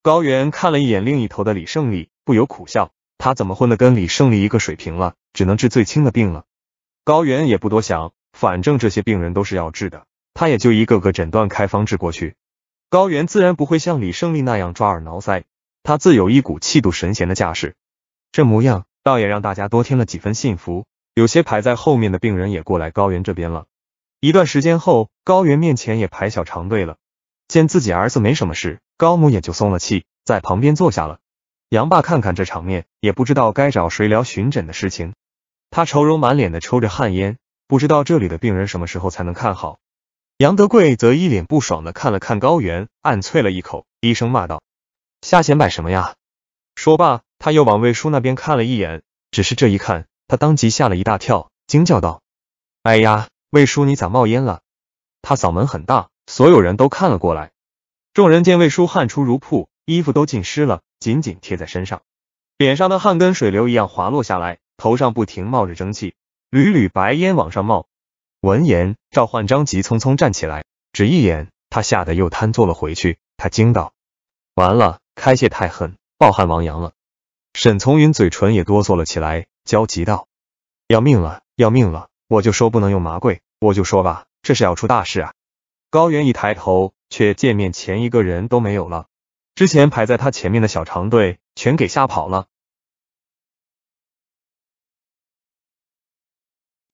高原看了一眼另一头的李胜利，不由苦笑：他怎么混得跟李胜利一个水平了，只能治最轻的病了。高原也不多想，反正这些病人都是要治的，他也就一个个诊断开方治过去。高原自然不会像李胜利那样抓耳挠腮，他自有一股气度神闲的架势，这模样。倒也让大家多添了几分幸福，有些排在后面的病人也过来高原这边了。一段时间后，高原面前也排小长队了。见自己儿子没什么事，高母也就松了气，在旁边坐下了。杨爸看看这场面，也不知道该找谁聊巡诊的事情。他愁容满脸的抽着旱烟，不知道这里的病人什么时候才能看好。杨德贵则一脸不爽的看了看高原，暗啐了一口，低声骂道：“瞎显摆什么呀！”说罢。他又往魏叔那边看了一眼，只是这一看，他当即吓了一大跳，惊叫道：“哎呀，魏叔，你咋冒烟了？”他嗓门很大，所有人都看了过来。众人见魏叔汗出如瀑，衣服都浸湿了，紧紧贴在身上，脸上的汗跟水流一样滑落下来，头上不停冒着蒸汽，缕缕白烟往上冒。闻言，赵焕章急匆匆站起来，只一眼，他吓得又瘫坐了回去。他惊道：“完了，开泄太狠，暴汗亡羊了。”沈从云嘴唇也哆嗦了起来，焦急道：“要命了，要命了！我就说不能用麻桂，我就说吧，这是要出大事啊！”高原一抬头，却见面前一个人都没有了，之前排在他前面的小长队全给吓跑了。